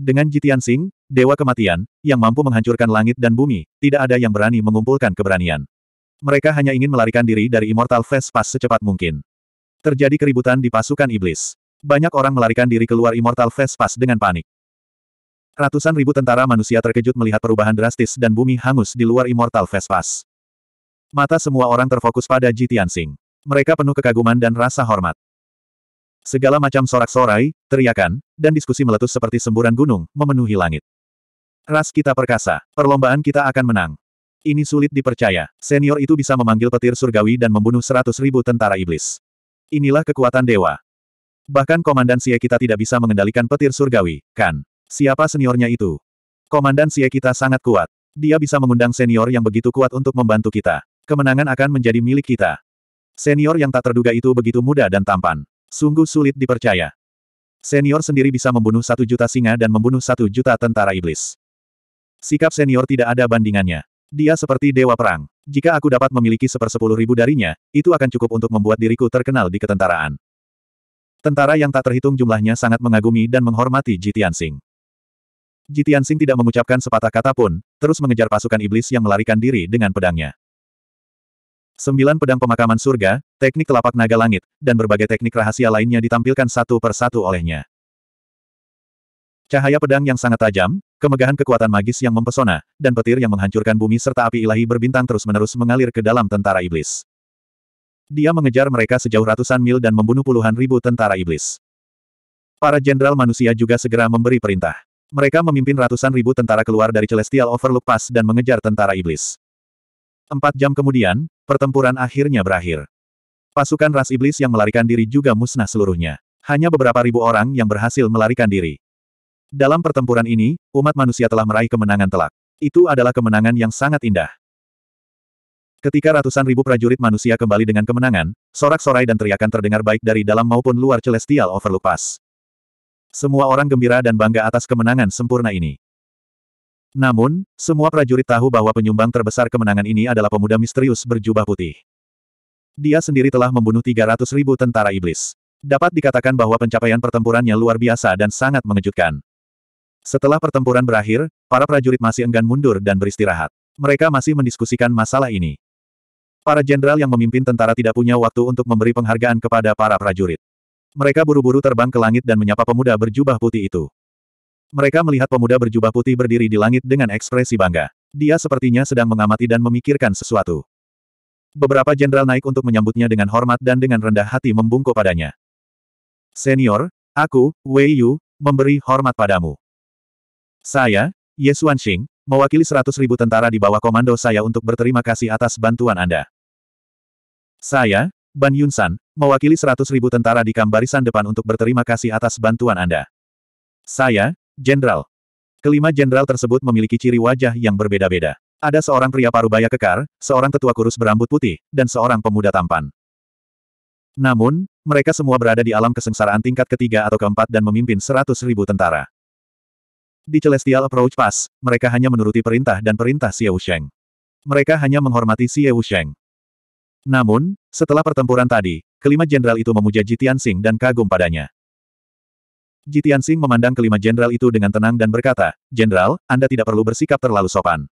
Dengan Jitian Sing, Dewa Kematian, yang mampu menghancurkan langit dan bumi, tidak ada yang berani mengumpulkan keberanian. Mereka hanya ingin melarikan diri dari Immortal Flash Pass secepat mungkin. Terjadi keributan di pasukan iblis. Banyak orang melarikan diri keluar Immortal Flash Pass dengan panik. Ratusan ribu tentara manusia terkejut melihat perubahan drastis dan bumi hangus di luar Immortal Flash Pass. Mata semua orang terfokus pada Jitian Sing. Mereka penuh kekaguman dan rasa hormat. Segala macam sorak-sorai, teriakan, dan diskusi meletus seperti semburan gunung, memenuhi langit. Ras kita perkasa, perlombaan kita akan menang. Ini sulit dipercaya, senior itu bisa memanggil petir surgawi dan membunuh seratus ribu tentara iblis. Inilah kekuatan dewa. Bahkan Komandan Sie kita tidak bisa mengendalikan petir surgawi, kan? Siapa seniornya itu? Komandan Sie kita sangat kuat. Dia bisa mengundang senior yang begitu kuat untuk membantu kita. Kemenangan akan menjadi milik kita. Senior yang tak terduga itu begitu muda dan tampan. Sungguh sulit dipercaya. Senior sendiri bisa membunuh satu juta singa dan membunuh satu juta tentara iblis. Sikap senior tidak ada bandingannya. Dia seperti dewa perang. Jika aku dapat memiliki sepersepuluh ribu darinya, itu akan cukup untuk membuat diriku terkenal di ketentaraan. Tentara yang tak terhitung jumlahnya sangat mengagumi dan menghormati Jitian Sing. Jitian Sing tidak mengucapkan sepatah kata pun, terus mengejar pasukan iblis yang melarikan diri dengan pedangnya. Sembilan pedang pemakaman surga, teknik telapak naga langit, dan berbagai teknik rahasia lainnya ditampilkan satu per satu olehnya. Cahaya pedang yang sangat tajam, kemegahan kekuatan magis yang mempesona, dan petir yang menghancurkan bumi serta api ilahi berbintang terus-menerus mengalir ke dalam tentara iblis. Dia mengejar mereka sejauh ratusan mil dan membunuh puluhan ribu tentara iblis. Para jenderal manusia juga segera memberi perintah. Mereka memimpin ratusan ribu tentara keluar dari Celestial Overlook Pass dan mengejar tentara iblis. Empat jam kemudian, Pertempuran akhirnya berakhir. Pasukan ras iblis yang melarikan diri juga musnah seluruhnya. Hanya beberapa ribu orang yang berhasil melarikan diri. Dalam pertempuran ini, umat manusia telah meraih kemenangan telak. Itu adalah kemenangan yang sangat indah. Ketika ratusan ribu prajurit manusia kembali dengan kemenangan, sorak-sorai dan teriakan terdengar baik dari dalam maupun luar Celestial Overlupas. Semua orang gembira dan bangga atas kemenangan sempurna ini. Namun, semua prajurit tahu bahwa penyumbang terbesar kemenangan ini adalah pemuda misterius berjubah putih. Dia sendiri telah membunuh 300 ribu tentara iblis. Dapat dikatakan bahwa pencapaian pertempurannya luar biasa dan sangat mengejutkan. Setelah pertempuran berakhir, para prajurit masih enggan mundur dan beristirahat. Mereka masih mendiskusikan masalah ini. Para jenderal yang memimpin tentara tidak punya waktu untuk memberi penghargaan kepada para prajurit. Mereka buru-buru terbang ke langit dan menyapa pemuda berjubah putih itu. Mereka melihat pemuda berjubah putih berdiri di langit dengan ekspresi bangga. Dia sepertinya sedang mengamati dan memikirkan sesuatu. Beberapa jenderal naik untuk menyambutnya dengan hormat dan dengan rendah hati membungkuk padanya. Senior, aku, Wei Yu, memberi hormat padamu. Saya, Ye Xuanxing, mewakili seratus ribu tentara di bawah komando saya untuk berterima kasih atas bantuan Anda. Saya, Ban Yunsan, mewakili seratus ribu tentara di kam depan untuk berterima kasih atas bantuan Anda. Saya, Jenderal. Kelima jenderal tersebut memiliki ciri wajah yang berbeda-beda. Ada seorang pria paruh baya kekar, seorang tetua kurus berambut putih, dan seorang pemuda tampan. Namun, mereka semua berada di alam kesengsaraan tingkat ketiga atau keempat dan memimpin seratus ribu tentara. Di Celestial Approach Pass, mereka hanya menuruti perintah dan perintah Xie Wusheng. Mereka hanya menghormati Xie Wusheng. Namun, setelah pertempuran tadi, kelima jenderal itu memuja Jitian Sing dan kagum padanya. Jitian Sing memandang kelima jenderal itu dengan tenang dan berkata, Jenderal, Anda tidak perlu bersikap terlalu sopan.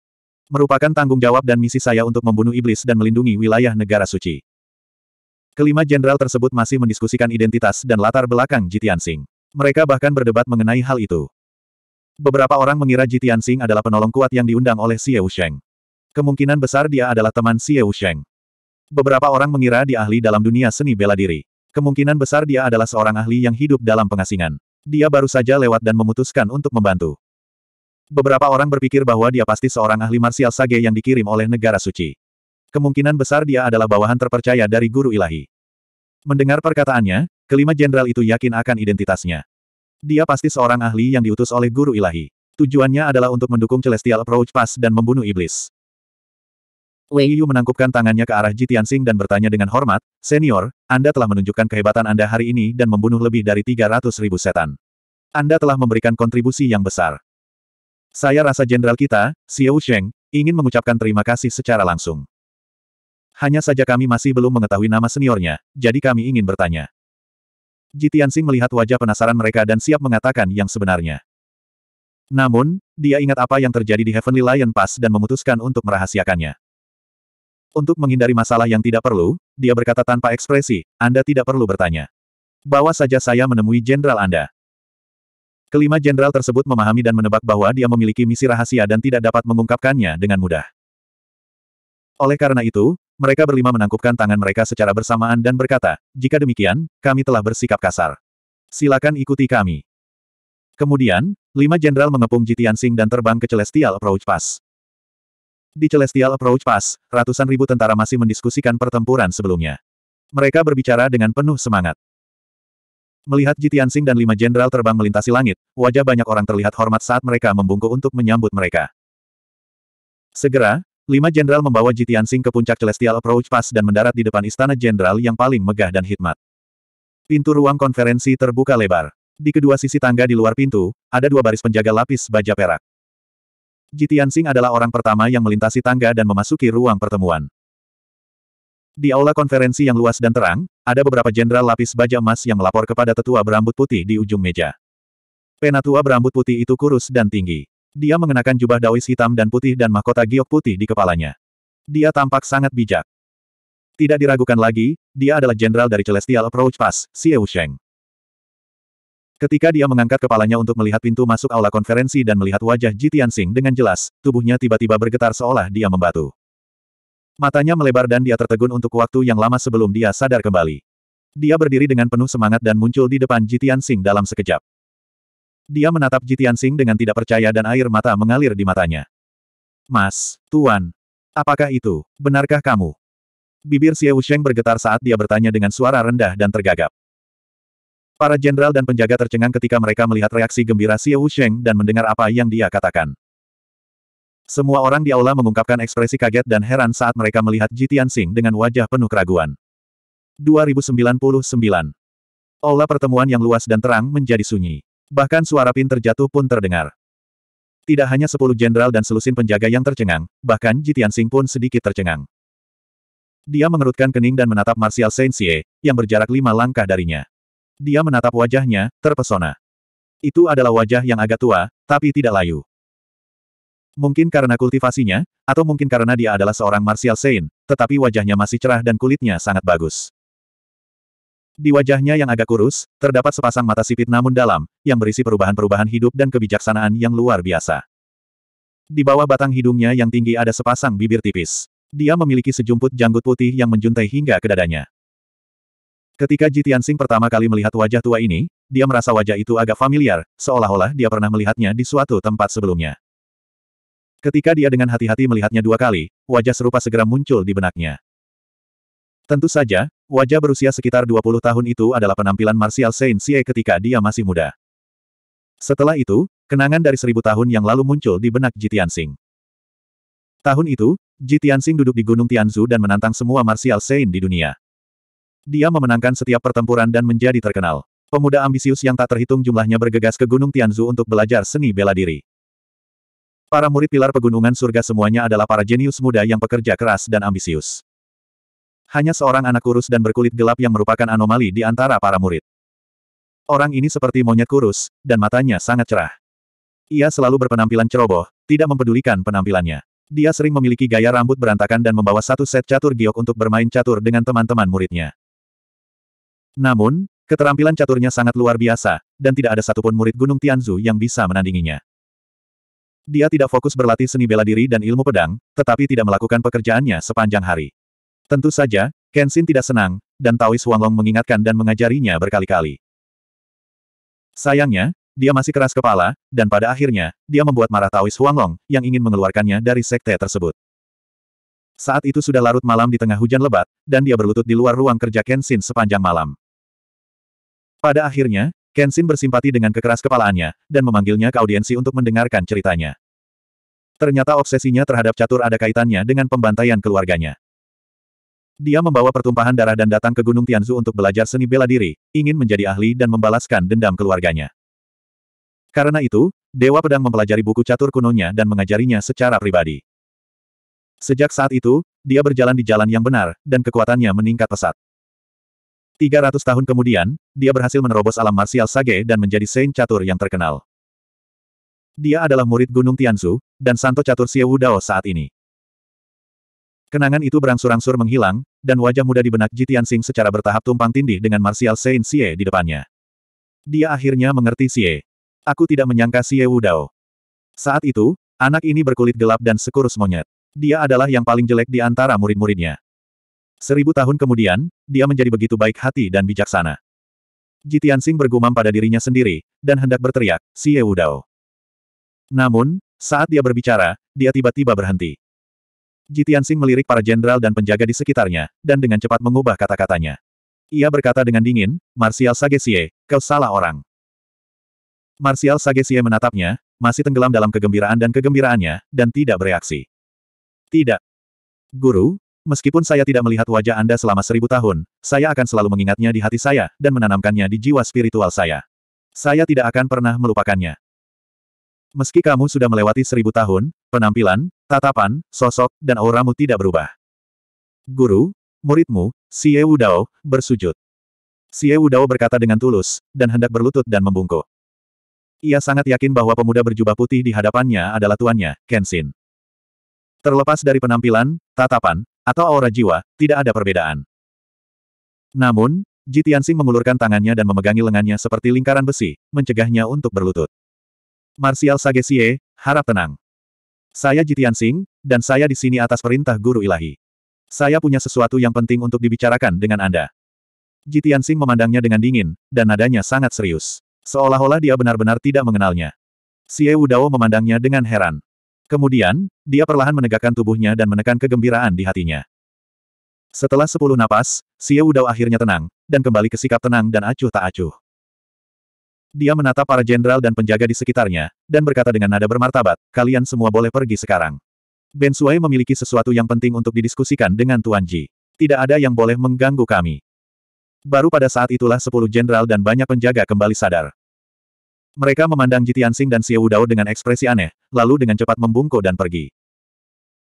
Merupakan tanggung jawab dan misi saya untuk membunuh iblis dan melindungi wilayah negara suci. Kelima jenderal tersebut masih mendiskusikan identitas dan latar belakang Jitian Sing. Mereka bahkan berdebat mengenai hal itu. Beberapa orang mengira Jitian Sing adalah penolong kuat yang diundang oleh Xie Wusheng. Kemungkinan besar dia adalah teman Xie Wusheng. Beberapa orang mengira dia ahli dalam dunia seni bela diri. Kemungkinan besar dia adalah seorang ahli yang hidup dalam pengasingan. Dia baru saja lewat dan memutuskan untuk membantu. Beberapa orang berpikir bahwa dia pasti seorang ahli marsial sage yang dikirim oleh negara suci. Kemungkinan besar dia adalah bawahan terpercaya dari guru ilahi. Mendengar perkataannya, kelima jenderal itu yakin akan identitasnya. Dia pasti seorang ahli yang diutus oleh guru ilahi. Tujuannya adalah untuk mendukung Celestial Approach Pass dan membunuh iblis. Wei Yu menangkupkan tangannya ke arah Jitian Sing dan bertanya dengan hormat, Senior, Anda telah menunjukkan kehebatan Anda hari ini dan membunuh lebih dari 300 ribu setan. Anda telah memberikan kontribusi yang besar. Saya rasa jenderal kita, Xiao Sheng, ingin mengucapkan terima kasih secara langsung. Hanya saja kami masih belum mengetahui nama seniornya, jadi kami ingin bertanya. Jitiansing melihat wajah penasaran mereka dan siap mengatakan yang sebenarnya. Namun, dia ingat apa yang terjadi di Heavenly Lion Pass dan memutuskan untuk merahasiakannya. Untuk menghindari masalah yang tidak perlu, dia berkata tanpa ekspresi, Anda tidak perlu bertanya. Bawa saja saya menemui jenderal Anda. Kelima jenderal tersebut memahami dan menebak bahwa dia memiliki misi rahasia dan tidak dapat mengungkapkannya dengan mudah. Oleh karena itu, mereka berlima menangkupkan tangan mereka secara bersamaan dan berkata, jika demikian, kami telah bersikap kasar. Silakan ikuti kami. Kemudian, lima jenderal mengepung Jitian Sing dan terbang ke Celestial Approach Pass. Di Celestial Approach Pass, ratusan ribu tentara masih mendiskusikan pertempuran sebelumnya. Mereka berbicara dengan penuh semangat. Melihat Sing dan lima jenderal terbang melintasi langit, wajah banyak orang terlihat hormat saat mereka membungkuk untuk menyambut mereka. Segera, lima jenderal membawa Sing ke puncak Celestial Approach Pass dan mendarat di depan istana jenderal yang paling megah dan hikmat. Pintu ruang konferensi terbuka lebar. Di kedua sisi tangga di luar pintu, ada dua baris penjaga lapis baja perak. Jitiansing adalah orang pertama yang melintasi tangga dan memasuki ruang pertemuan. Di aula konferensi yang luas dan terang, ada beberapa jenderal lapis baja emas yang melapor kepada tetua berambut putih di ujung meja. Penatua berambut putih itu kurus dan tinggi. Dia mengenakan jubah dawis hitam dan putih dan mahkota giok putih di kepalanya. Dia tampak sangat bijak. Tidak diragukan lagi, dia adalah jenderal dari Celestial Approach Pass, Xie Wusheng. Ketika dia mengangkat kepalanya untuk melihat pintu masuk aula konferensi dan melihat wajah Ji Tianxing dengan jelas, tubuhnya tiba-tiba bergetar seolah dia membatu. Matanya melebar dan dia tertegun untuk waktu yang lama sebelum dia sadar kembali. Dia berdiri dengan penuh semangat dan muncul di depan Jitian Sing dalam sekejap. Dia menatap Jitian Sing dengan tidak percaya dan air mata mengalir di matanya. Mas, Tuan, apakah itu, benarkah kamu? Bibir Xie Wusheng bergetar saat dia bertanya dengan suara rendah dan tergagap. Para jenderal dan penjaga tercengang ketika mereka melihat reaksi gembira Xie Wusheng dan mendengar apa yang dia katakan. Semua orang di aula mengungkapkan ekspresi kaget dan heran saat mereka melihat Ji Tianxing dengan wajah penuh keraguan. 2099 Aula pertemuan yang luas dan terang menjadi sunyi. Bahkan suara pin terjatuh pun terdengar. Tidak hanya sepuluh jenderal dan selusin penjaga yang tercengang, bahkan Ji Tianxing pun sedikit tercengang. Dia mengerutkan kening dan menatap Martial Saint Xie, yang berjarak lima langkah darinya. Dia menatap wajahnya, terpesona. Itu adalah wajah yang agak tua, tapi tidak layu. Mungkin karena kultivasinya, atau mungkin karena dia adalah seorang martial saint, tetapi wajahnya masih cerah dan kulitnya sangat bagus. Di wajahnya yang agak kurus, terdapat sepasang mata sipit namun dalam, yang berisi perubahan-perubahan hidup dan kebijaksanaan yang luar biasa. Di bawah batang hidungnya yang tinggi ada sepasang bibir tipis. Dia memiliki sejumput janggut putih yang menjuntai hingga ke dadanya. Ketika Jitian Sing pertama kali melihat wajah tua ini, dia merasa wajah itu agak familiar, seolah-olah dia pernah melihatnya di suatu tempat sebelumnya. Ketika dia dengan hati-hati melihatnya dua kali, wajah serupa segera muncul di benaknya. Tentu saja, wajah berusia sekitar 20 tahun itu adalah penampilan martial Saint Xie ketika dia masih muda. Setelah itu, kenangan dari seribu tahun yang lalu muncul di benak Jitian Sing. Tahun itu, Jitian Sing duduk di Gunung Tianzu dan menantang semua martial Saint di dunia. Dia memenangkan setiap pertempuran dan menjadi terkenal. Pemuda ambisius yang tak terhitung jumlahnya bergegas ke Gunung Tianzu untuk belajar seni bela diri. Para murid pilar pegunungan surga semuanya adalah para jenius muda yang pekerja keras dan ambisius. Hanya seorang anak kurus dan berkulit gelap yang merupakan anomali di antara para murid. Orang ini seperti monyet kurus, dan matanya sangat cerah. Ia selalu berpenampilan ceroboh, tidak mempedulikan penampilannya. Dia sering memiliki gaya rambut berantakan dan membawa satu set catur giok untuk bermain catur dengan teman-teman muridnya. Namun, keterampilan caturnya sangat luar biasa, dan tidak ada satupun murid Gunung Tianzu yang bisa menandinginya. Dia tidak fokus berlatih seni bela diri dan ilmu pedang, tetapi tidak melakukan pekerjaannya sepanjang hari. Tentu saja, Kenshin tidak senang, dan Taois Huanglong mengingatkan dan mengajarinya berkali-kali. Sayangnya, dia masih keras kepala, dan pada akhirnya, dia membuat marah Taois Huanglong, yang ingin mengeluarkannya dari sekte tersebut. Saat itu sudah larut malam di tengah hujan lebat, dan dia berlutut di luar ruang kerja Kenshin sepanjang malam. Pada akhirnya, Kenshin bersimpati dengan kekeras kepalaannya, dan memanggilnya ke audiensi untuk mendengarkan ceritanya. Ternyata obsesinya terhadap catur ada kaitannya dengan pembantaian keluarganya. Dia membawa pertumpahan darah dan datang ke Gunung Tianzu untuk belajar seni bela diri, ingin menjadi ahli dan membalaskan dendam keluarganya. Karena itu, Dewa Pedang mempelajari buku catur kunonya dan mengajarinya secara pribadi. Sejak saat itu, dia berjalan di jalan yang benar, dan kekuatannya meningkat pesat. 300 tahun kemudian, dia berhasil menerobos alam marsial Sage dan menjadi Saint Catur yang terkenal. Dia adalah murid Gunung Tianzu, dan Santo Catur Xie Wudao saat ini. Kenangan itu berangsur-angsur menghilang, dan wajah muda di benak Jitian Sing secara bertahap tumpang tindih dengan Marsial Saint Xie di depannya. Dia akhirnya mengerti Xie. Aku tidak menyangka Xie Wudao. Saat itu, Anak ini berkulit gelap dan sekurus monyet. Dia adalah yang paling jelek di antara murid-muridnya. Seribu tahun kemudian, dia menjadi begitu baik hati dan bijaksana. Jitiansing bergumam pada dirinya sendiri, dan hendak berteriak, Xie Wudao. Namun, saat dia berbicara, dia tiba-tiba berhenti. Jitiansing melirik para jenderal dan penjaga di sekitarnya, dan dengan cepat mengubah kata-katanya. Ia berkata dengan dingin, Marsial Sagesie, kau salah orang. Sage Sagesie menatapnya, masih tenggelam dalam kegembiraan dan kegembiraannya, dan tidak bereaksi. Tidak. Guru, meskipun saya tidak melihat wajah Anda selama seribu tahun, saya akan selalu mengingatnya di hati saya, dan menanamkannya di jiwa spiritual saya. Saya tidak akan pernah melupakannya. Meski kamu sudah melewati seribu tahun, penampilan, tatapan, sosok, dan auramu tidak berubah. Guru, muridmu, Xie Wudao, bersujud. Xie Wudao berkata dengan tulus, dan hendak berlutut dan membungkuk. Ia sangat yakin bahwa pemuda berjubah putih di hadapannya adalah tuannya, Kenshin. Terlepas dari penampilan, tatapan, atau aura jiwa, tidak ada perbedaan. Namun, Jitiansing mengulurkan tangannya dan memegangi lengannya seperti lingkaran besi, mencegahnya untuk berlutut. Marsial Sagesie, harap tenang. Saya Jitiansing, dan saya di sini atas perintah Guru Ilahi. Saya punya sesuatu yang penting untuk dibicarakan dengan Anda. Jitiansing memandangnya dengan dingin, dan nadanya sangat serius. Seolah-olah dia benar-benar tidak mengenalnya. Xie Wudao memandangnya dengan heran. Kemudian, dia perlahan menegakkan tubuhnya dan menekan kegembiraan di hatinya. Setelah sepuluh napas, Xie Wudao akhirnya tenang, dan kembali ke sikap tenang dan acuh tak acuh. Dia menatap para jenderal dan penjaga di sekitarnya, dan berkata dengan nada bermartabat, kalian semua boleh pergi sekarang. Ben Suai memiliki sesuatu yang penting untuk didiskusikan dengan Tuan Ji. Tidak ada yang boleh mengganggu kami. Baru pada saat itulah sepuluh jenderal dan banyak penjaga kembali sadar. Mereka memandang Jitian Sing dan Xie Dao dengan ekspresi aneh, lalu dengan cepat membungkuk dan pergi.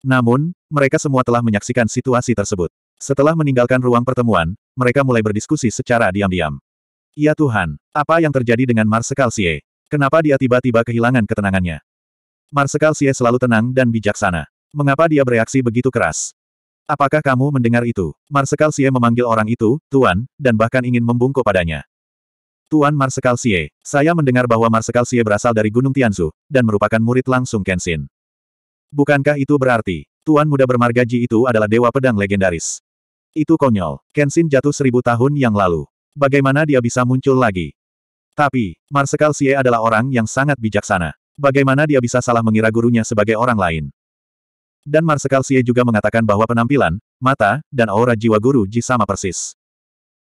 Namun, mereka semua telah menyaksikan situasi tersebut. Setelah meninggalkan ruang pertemuan, mereka mulai berdiskusi secara diam-diam. Ya Tuhan, apa yang terjadi dengan Marsekal Xie? Kenapa dia tiba-tiba kehilangan ketenangannya? Marsekal Xie selalu tenang dan bijaksana. Mengapa dia bereaksi begitu keras? Apakah kamu mendengar itu? Marsekal Xie memanggil orang itu, Tuan, dan bahkan ingin membungkuk padanya. Tuan Marsekal Xie, saya mendengar bahwa Marsekal Xie berasal dari Gunung Tianzu, dan merupakan murid langsung Kenshin. Bukankah itu berarti, Tuan muda bermarga Ji itu adalah dewa pedang legendaris? Itu konyol, Kenshin jatuh seribu tahun yang lalu. Bagaimana dia bisa muncul lagi? Tapi, Marsekal Xie adalah orang yang sangat bijaksana. Bagaimana dia bisa salah mengira gurunya sebagai orang lain? Dan Marsekal Xie juga mengatakan bahwa penampilan, mata, dan aura jiwa guru Ji sama persis.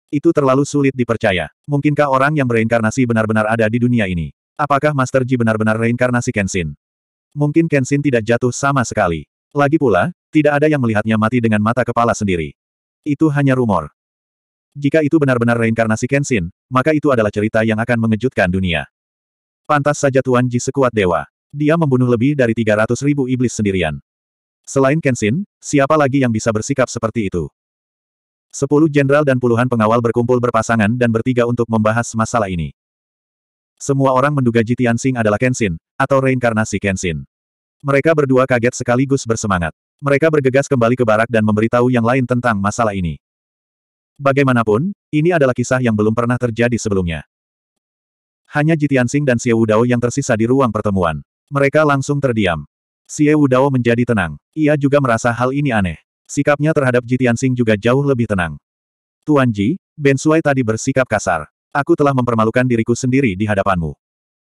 Itu terlalu sulit dipercaya. Mungkinkah orang yang bereinkarnasi benar-benar ada di dunia ini? Apakah Master Ji benar-benar reinkarnasi Kenshin? Mungkin Kenshin tidak jatuh sama sekali. Lagi pula, tidak ada yang melihatnya mati dengan mata kepala sendiri. Itu hanya rumor. Jika itu benar-benar reinkarnasi Kenshin, maka itu adalah cerita yang akan mengejutkan dunia. Pantas saja Tuan Ji sekuat dewa. Dia membunuh lebih dari 300 ribu iblis sendirian. Selain Kenshin, siapa lagi yang bisa bersikap seperti itu? Sepuluh jenderal dan puluhan pengawal berkumpul berpasangan dan bertiga untuk membahas masalah ini. Semua orang menduga Jitian Sing adalah Kenshin, atau reinkarnasi Kenshin. Mereka berdua kaget sekaligus bersemangat. Mereka bergegas kembali ke barak dan memberitahu yang lain tentang masalah ini. Bagaimanapun, ini adalah kisah yang belum pernah terjadi sebelumnya. Hanya Jitian Sing dan Xie Wudao yang tersisa di ruang pertemuan. Mereka langsung terdiam. Xie Wudao menjadi tenang. Ia juga merasa hal ini aneh. Sikapnya terhadap Jitian Sing juga jauh lebih tenang. Tuan Ji, Ben Suai tadi bersikap kasar. Aku telah mempermalukan diriku sendiri di hadapanmu.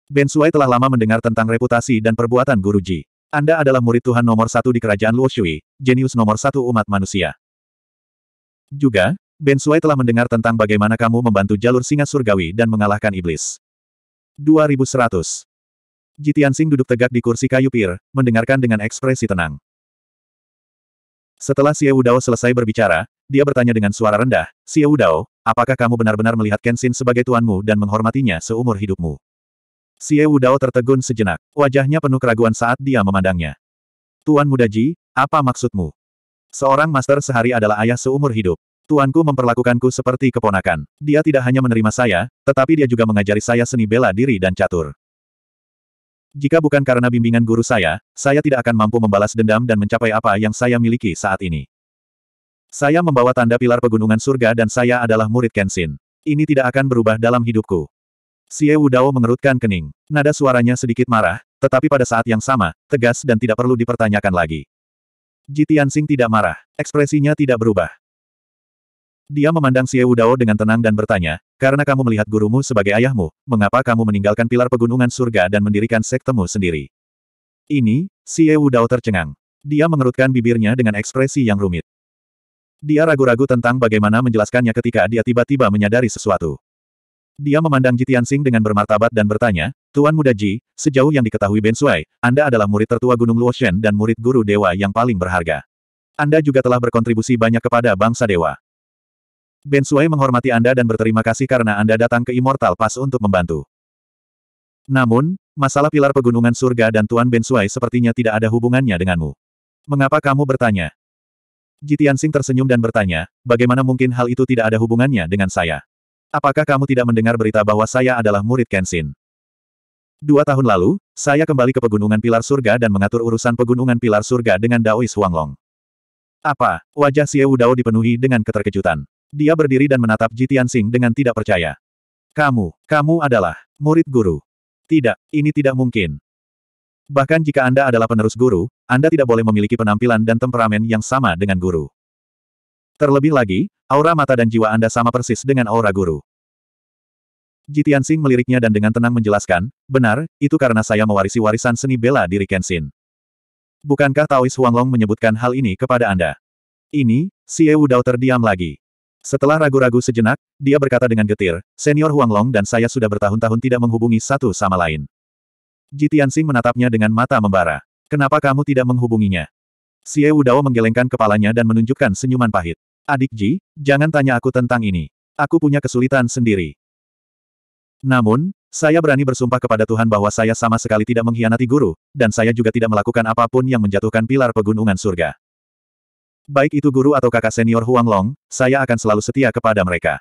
Ben Suai telah lama mendengar tentang reputasi dan perbuatan Guru Ji. Anda adalah murid Tuhan nomor satu di kerajaan Luo Shui, jenius nomor satu umat manusia. Juga, Ben Suai telah mendengar tentang bagaimana kamu membantu jalur singa surgawi dan mengalahkan iblis. 2100. Jitian Sing duduk tegak di kursi kayu pir, mendengarkan dengan ekspresi tenang. Setelah Xie Wudao selesai berbicara, dia bertanya dengan suara rendah, Xie Wudao, apakah kamu benar-benar melihat Kenshin sebagai tuanmu dan menghormatinya seumur hidupmu? Xie Wudao tertegun sejenak, wajahnya penuh keraguan saat dia memandangnya. Tuan muda Ji, apa maksudmu? Seorang master sehari adalah ayah seumur hidup. Tuanku memperlakukanku seperti keponakan. Dia tidak hanya menerima saya, tetapi dia juga mengajari saya seni bela diri dan catur. Jika bukan karena bimbingan guru saya, saya tidak akan mampu membalas dendam dan mencapai apa yang saya miliki saat ini. Saya membawa tanda pilar pegunungan surga dan saya adalah murid Kenshin. Ini tidak akan berubah dalam hidupku. Xie Wudao mengerutkan kening. Nada suaranya sedikit marah, tetapi pada saat yang sama, tegas dan tidak perlu dipertanyakan lagi. Ji Tianxing tidak marah. Ekspresinya tidak berubah. Dia memandang Xie Wudao dengan tenang dan bertanya, karena kamu melihat gurumu sebagai ayahmu, mengapa kamu meninggalkan pilar pegunungan surga dan mendirikan sektemu sendiri? Ini, Xie Wudao tercengang. Dia mengerutkan bibirnya dengan ekspresi yang rumit. Dia ragu-ragu tentang bagaimana menjelaskannya ketika dia tiba-tiba menyadari sesuatu. Dia memandang jitian sing dengan bermartabat dan bertanya, Tuan Muda Ji, sejauh yang diketahui Ben suai Anda adalah murid tertua Gunung Luoshen dan murid guru dewa yang paling berharga. Anda juga telah berkontribusi banyak kepada bangsa dewa. Ben Sui menghormati Anda dan berterima kasih karena Anda datang ke Immortal Pass untuk membantu. Namun, masalah pilar pegunungan surga dan Tuan Ben Sui sepertinya tidak ada hubungannya denganmu. Mengapa kamu bertanya? Sing tersenyum dan bertanya, bagaimana mungkin hal itu tidak ada hubungannya dengan saya? Apakah kamu tidak mendengar berita bahwa saya adalah murid Kenshin? Dua tahun lalu, saya kembali ke Pegunungan Pilar Surga dan mengatur urusan Pegunungan Pilar Surga dengan Daois Huanglong. Apa? Wajah Xie Dao dipenuhi dengan keterkejutan. Dia berdiri dan menatap Ji Tianxing dengan tidak percaya. Kamu, kamu adalah murid guru. Tidak, ini tidak mungkin. Bahkan jika Anda adalah penerus guru, Anda tidak boleh memiliki penampilan dan temperamen yang sama dengan guru. Terlebih lagi, aura mata dan jiwa Anda sama persis dengan aura guru. Jitian Sing meliriknya dan dengan tenang menjelaskan, benar, itu karena saya mewarisi warisan seni bela diri Kenshin. Bukankah Taois Huanglong menyebutkan hal ini kepada Anda? Ini, si Ewu Dao terdiam lagi. Setelah ragu-ragu sejenak, dia berkata dengan getir, Senior Huang Long dan saya sudah bertahun-tahun tidak menghubungi satu sama lain. Ji menatapnya dengan mata membara. Kenapa kamu tidak menghubunginya? Xie Wudao menggelengkan kepalanya dan menunjukkan senyuman pahit. Adik Ji, jangan tanya aku tentang ini. Aku punya kesulitan sendiri. Namun, saya berani bersumpah kepada Tuhan bahwa saya sama sekali tidak mengkhianati guru, dan saya juga tidak melakukan apapun yang menjatuhkan pilar pegunungan surga. Baik itu guru atau kakak senior Huang Long, saya akan selalu setia kepada mereka.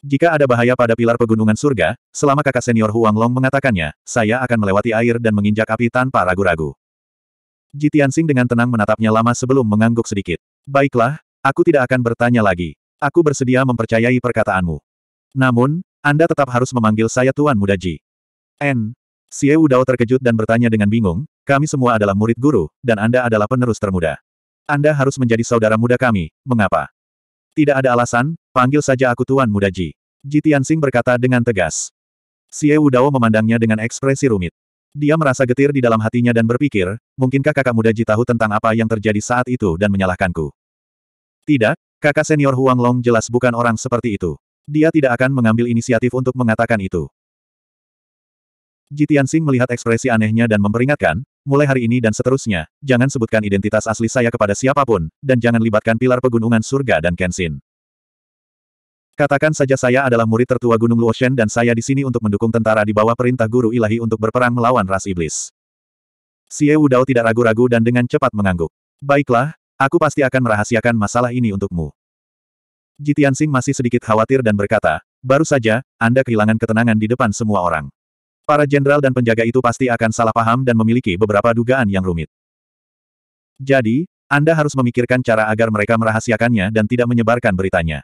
Jika ada bahaya pada pilar pegunungan surga, selama kakak senior Huang Long mengatakannya, saya akan melewati air dan menginjak api tanpa ragu-ragu. Jitiansing dengan tenang menatapnya lama sebelum mengangguk sedikit. Baiklah, aku tidak akan bertanya lagi. Aku bersedia mempercayai perkataanmu. Namun, Anda tetap harus memanggil saya Tuan Muda Ji. N. Xie Dao terkejut dan bertanya dengan bingung, kami semua adalah murid guru, dan Anda adalah penerus termuda. Anda harus menjadi saudara muda kami, mengapa? Tidak ada alasan, panggil saja aku Tuan Muda Ji. Ji Tianxing berkata dengan tegas. Xie Wudao memandangnya dengan ekspresi rumit. Dia merasa getir di dalam hatinya dan berpikir, mungkinkah kakak muda Ji tahu tentang apa yang terjadi saat itu dan menyalahkanku? Tidak, kakak senior Huang Long jelas bukan orang seperti itu. Dia tidak akan mengambil inisiatif untuk mengatakan itu. Ji Tianxing melihat ekspresi anehnya dan memperingatkan, mulai hari ini dan seterusnya, jangan sebutkan identitas asli saya kepada siapapun, dan jangan libatkan pilar pegunungan surga dan Kenshin. Katakan saja saya adalah murid tertua Gunung Luoshen dan saya di sini untuk mendukung tentara di bawah perintah guru ilahi untuk berperang melawan ras iblis. Xie Wudao tidak ragu-ragu dan dengan cepat mengangguk. Baiklah, aku pasti akan merahasiakan masalah ini untukmu. Sing masih sedikit khawatir dan berkata, baru saja, Anda kehilangan ketenangan di depan semua orang. Para jenderal dan penjaga itu pasti akan salah paham dan memiliki beberapa dugaan yang rumit. Jadi, Anda harus memikirkan cara agar mereka merahasiakannya dan tidak menyebarkan beritanya.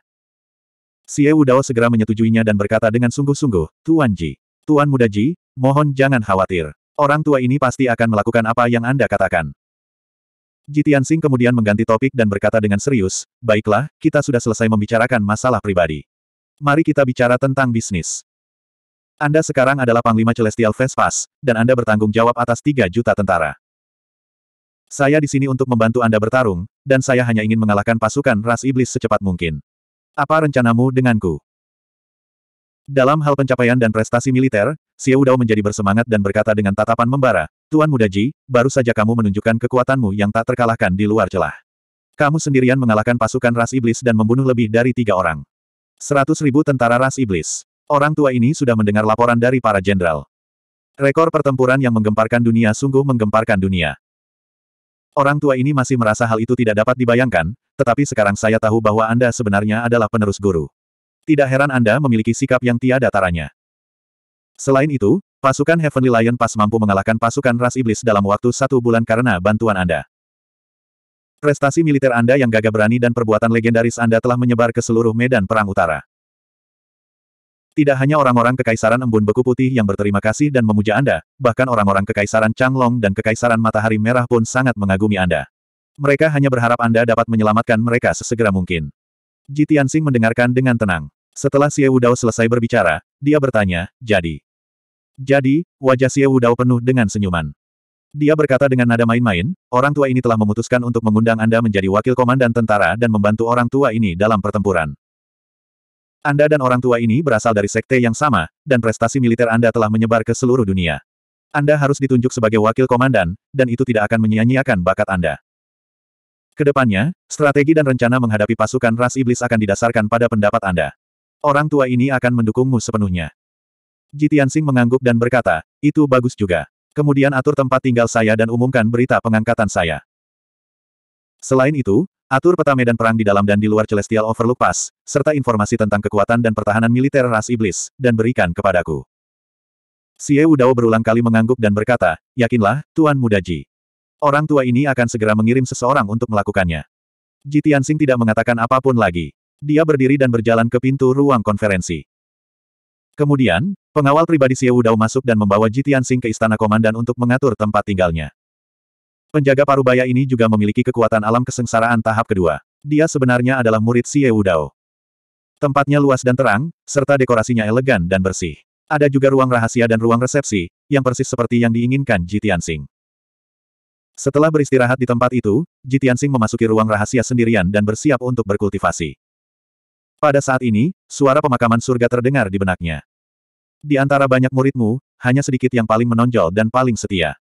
Xie Dao segera menyetujuinya dan berkata dengan sungguh-sungguh, Tuan Ji, Tuan Muda Ji, mohon jangan khawatir. Orang tua ini pasti akan melakukan apa yang Anda katakan. Ji Tianxing kemudian mengganti topik dan berkata dengan serius, baiklah, kita sudah selesai membicarakan masalah pribadi. Mari kita bicara tentang bisnis. Anda sekarang adalah Panglima Celestial Vespas, dan Anda bertanggung jawab atas 3 juta tentara. Saya di sini untuk membantu Anda bertarung, dan saya hanya ingin mengalahkan pasukan ras iblis secepat mungkin. Apa rencanamu denganku? Dalam hal pencapaian dan prestasi militer, Xiao Dao menjadi bersemangat dan berkata dengan tatapan membara, Tuan Muda Ji, baru saja kamu menunjukkan kekuatanmu yang tak terkalahkan di luar celah. Kamu sendirian mengalahkan pasukan ras iblis dan membunuh lebih dari tiga orang. Seratus ribu tentara ras iblis. Orang tua ini sudah mendengar laporan dari para jenderal. Rekor pertempuran yang menggemparkan dunia sungguh menggemparkan dunia. Orang tua ini masih merasa hal itu tidak dapat dibayangkan, tetapi sekarang saya tahu bahwa Anda sebenarnya adalah penerus guru. Tidak heran Anda memiliki sikap yang tiada taranya. Selain itu, pasukan Heavenly Lion pas mampu mengalahkan pasukan ras iblis dalam waktu satu bulan karena bantuan Anda. Prestasi militer Anda yang gagah berani dan perbuatan legendaris Anda telah menyebar ke seluruh medan perang utara. Tidak hanya orang-orang Kekaisaran Embun Beku Putih yang berterima kasih dan memuja Anda, bahkan orang-orang Kekaisaran Changlong dan Kekaisaran Matahari Merah pun sangat mengagumi Anda. Mereka hanya berharap Anda dapat menyelamatkan mereka sesegera mungkin. Ji Tianxing mendengarkan dengan tenang. Setelah Xie Wudao selesai berbicara, dia bertanya, jadi. Jadi, wajah Xie Wudao penuh dengan senyuman. Dia berkata dengan nada main-main, orang tua ini telah memutuskan untuk mengundang Anda menjadi wakil komandan tentara dan membantu orang tua ini dalam pertempuran. Anda dan orang tua ini berasal dari sekte yang sama, dan prestasi militer Anda telah menyebar ke seluruh dunia. Anda harus ditunjuk sebagai wakil komandan, dan itu tidak akan menyia-nyiakan bakat Anda. Kedepannya, strategi dan rencana menghadapi pasukan ras iblis akan didasarkan pada pendapat Anda. Orang tua ini akan mendukungmu sepenuhnya. Jitian Tianxing mengangguk dan berkata, itu bagus juga. Kemudian atur tempat tinggal saya dan umumkan berita pengangkatan saya. Selain itu, Atur peta medan perang di dalam dan di luar Celestial Overlook Pass, serta informasi tentang kekuatan dan pertahanan militer ras iblis, dan berikan kepadaku. Xie Dao berulang kali mengangguk dan berkata, yakinlah, Tuan Muda Ji. Orang tua ini akan segera mengirim seseorang untuk melakukannya. Ji Tianxing tidak mengatakan apapun lagi. Dia berdiri dan berjalan ke pintu ruang konferensi. Kemudian, pengawal pribadi Xie Wudao masuk dan membawa Ji Tianxing ke istana komandan untuk mengatur tempat tinggalnya. Penjaga Parubaya ini juga memiliki kekuatan alam kesengsaraan tahap kedua. Dia sebenarnya adalah murid Xie Wudao. Tempatnya luas dan terang, serta dekorasinya elegan dan bersih. Ada juga ruang rahasia dan ruang resepsi, yang persis seperti yang diinginkan Ji Tianxing. Setelah beristirahat di tempat itu, Ji Tianxing memasuki ruang rahasia sendirian dan bersiap untuk berkultivasi. Pada saat ini, suara pemakaman surga terdengar di benaknya. Di antara banyak muridmu, hanya sedikit yang paling menonjol dan paling setia.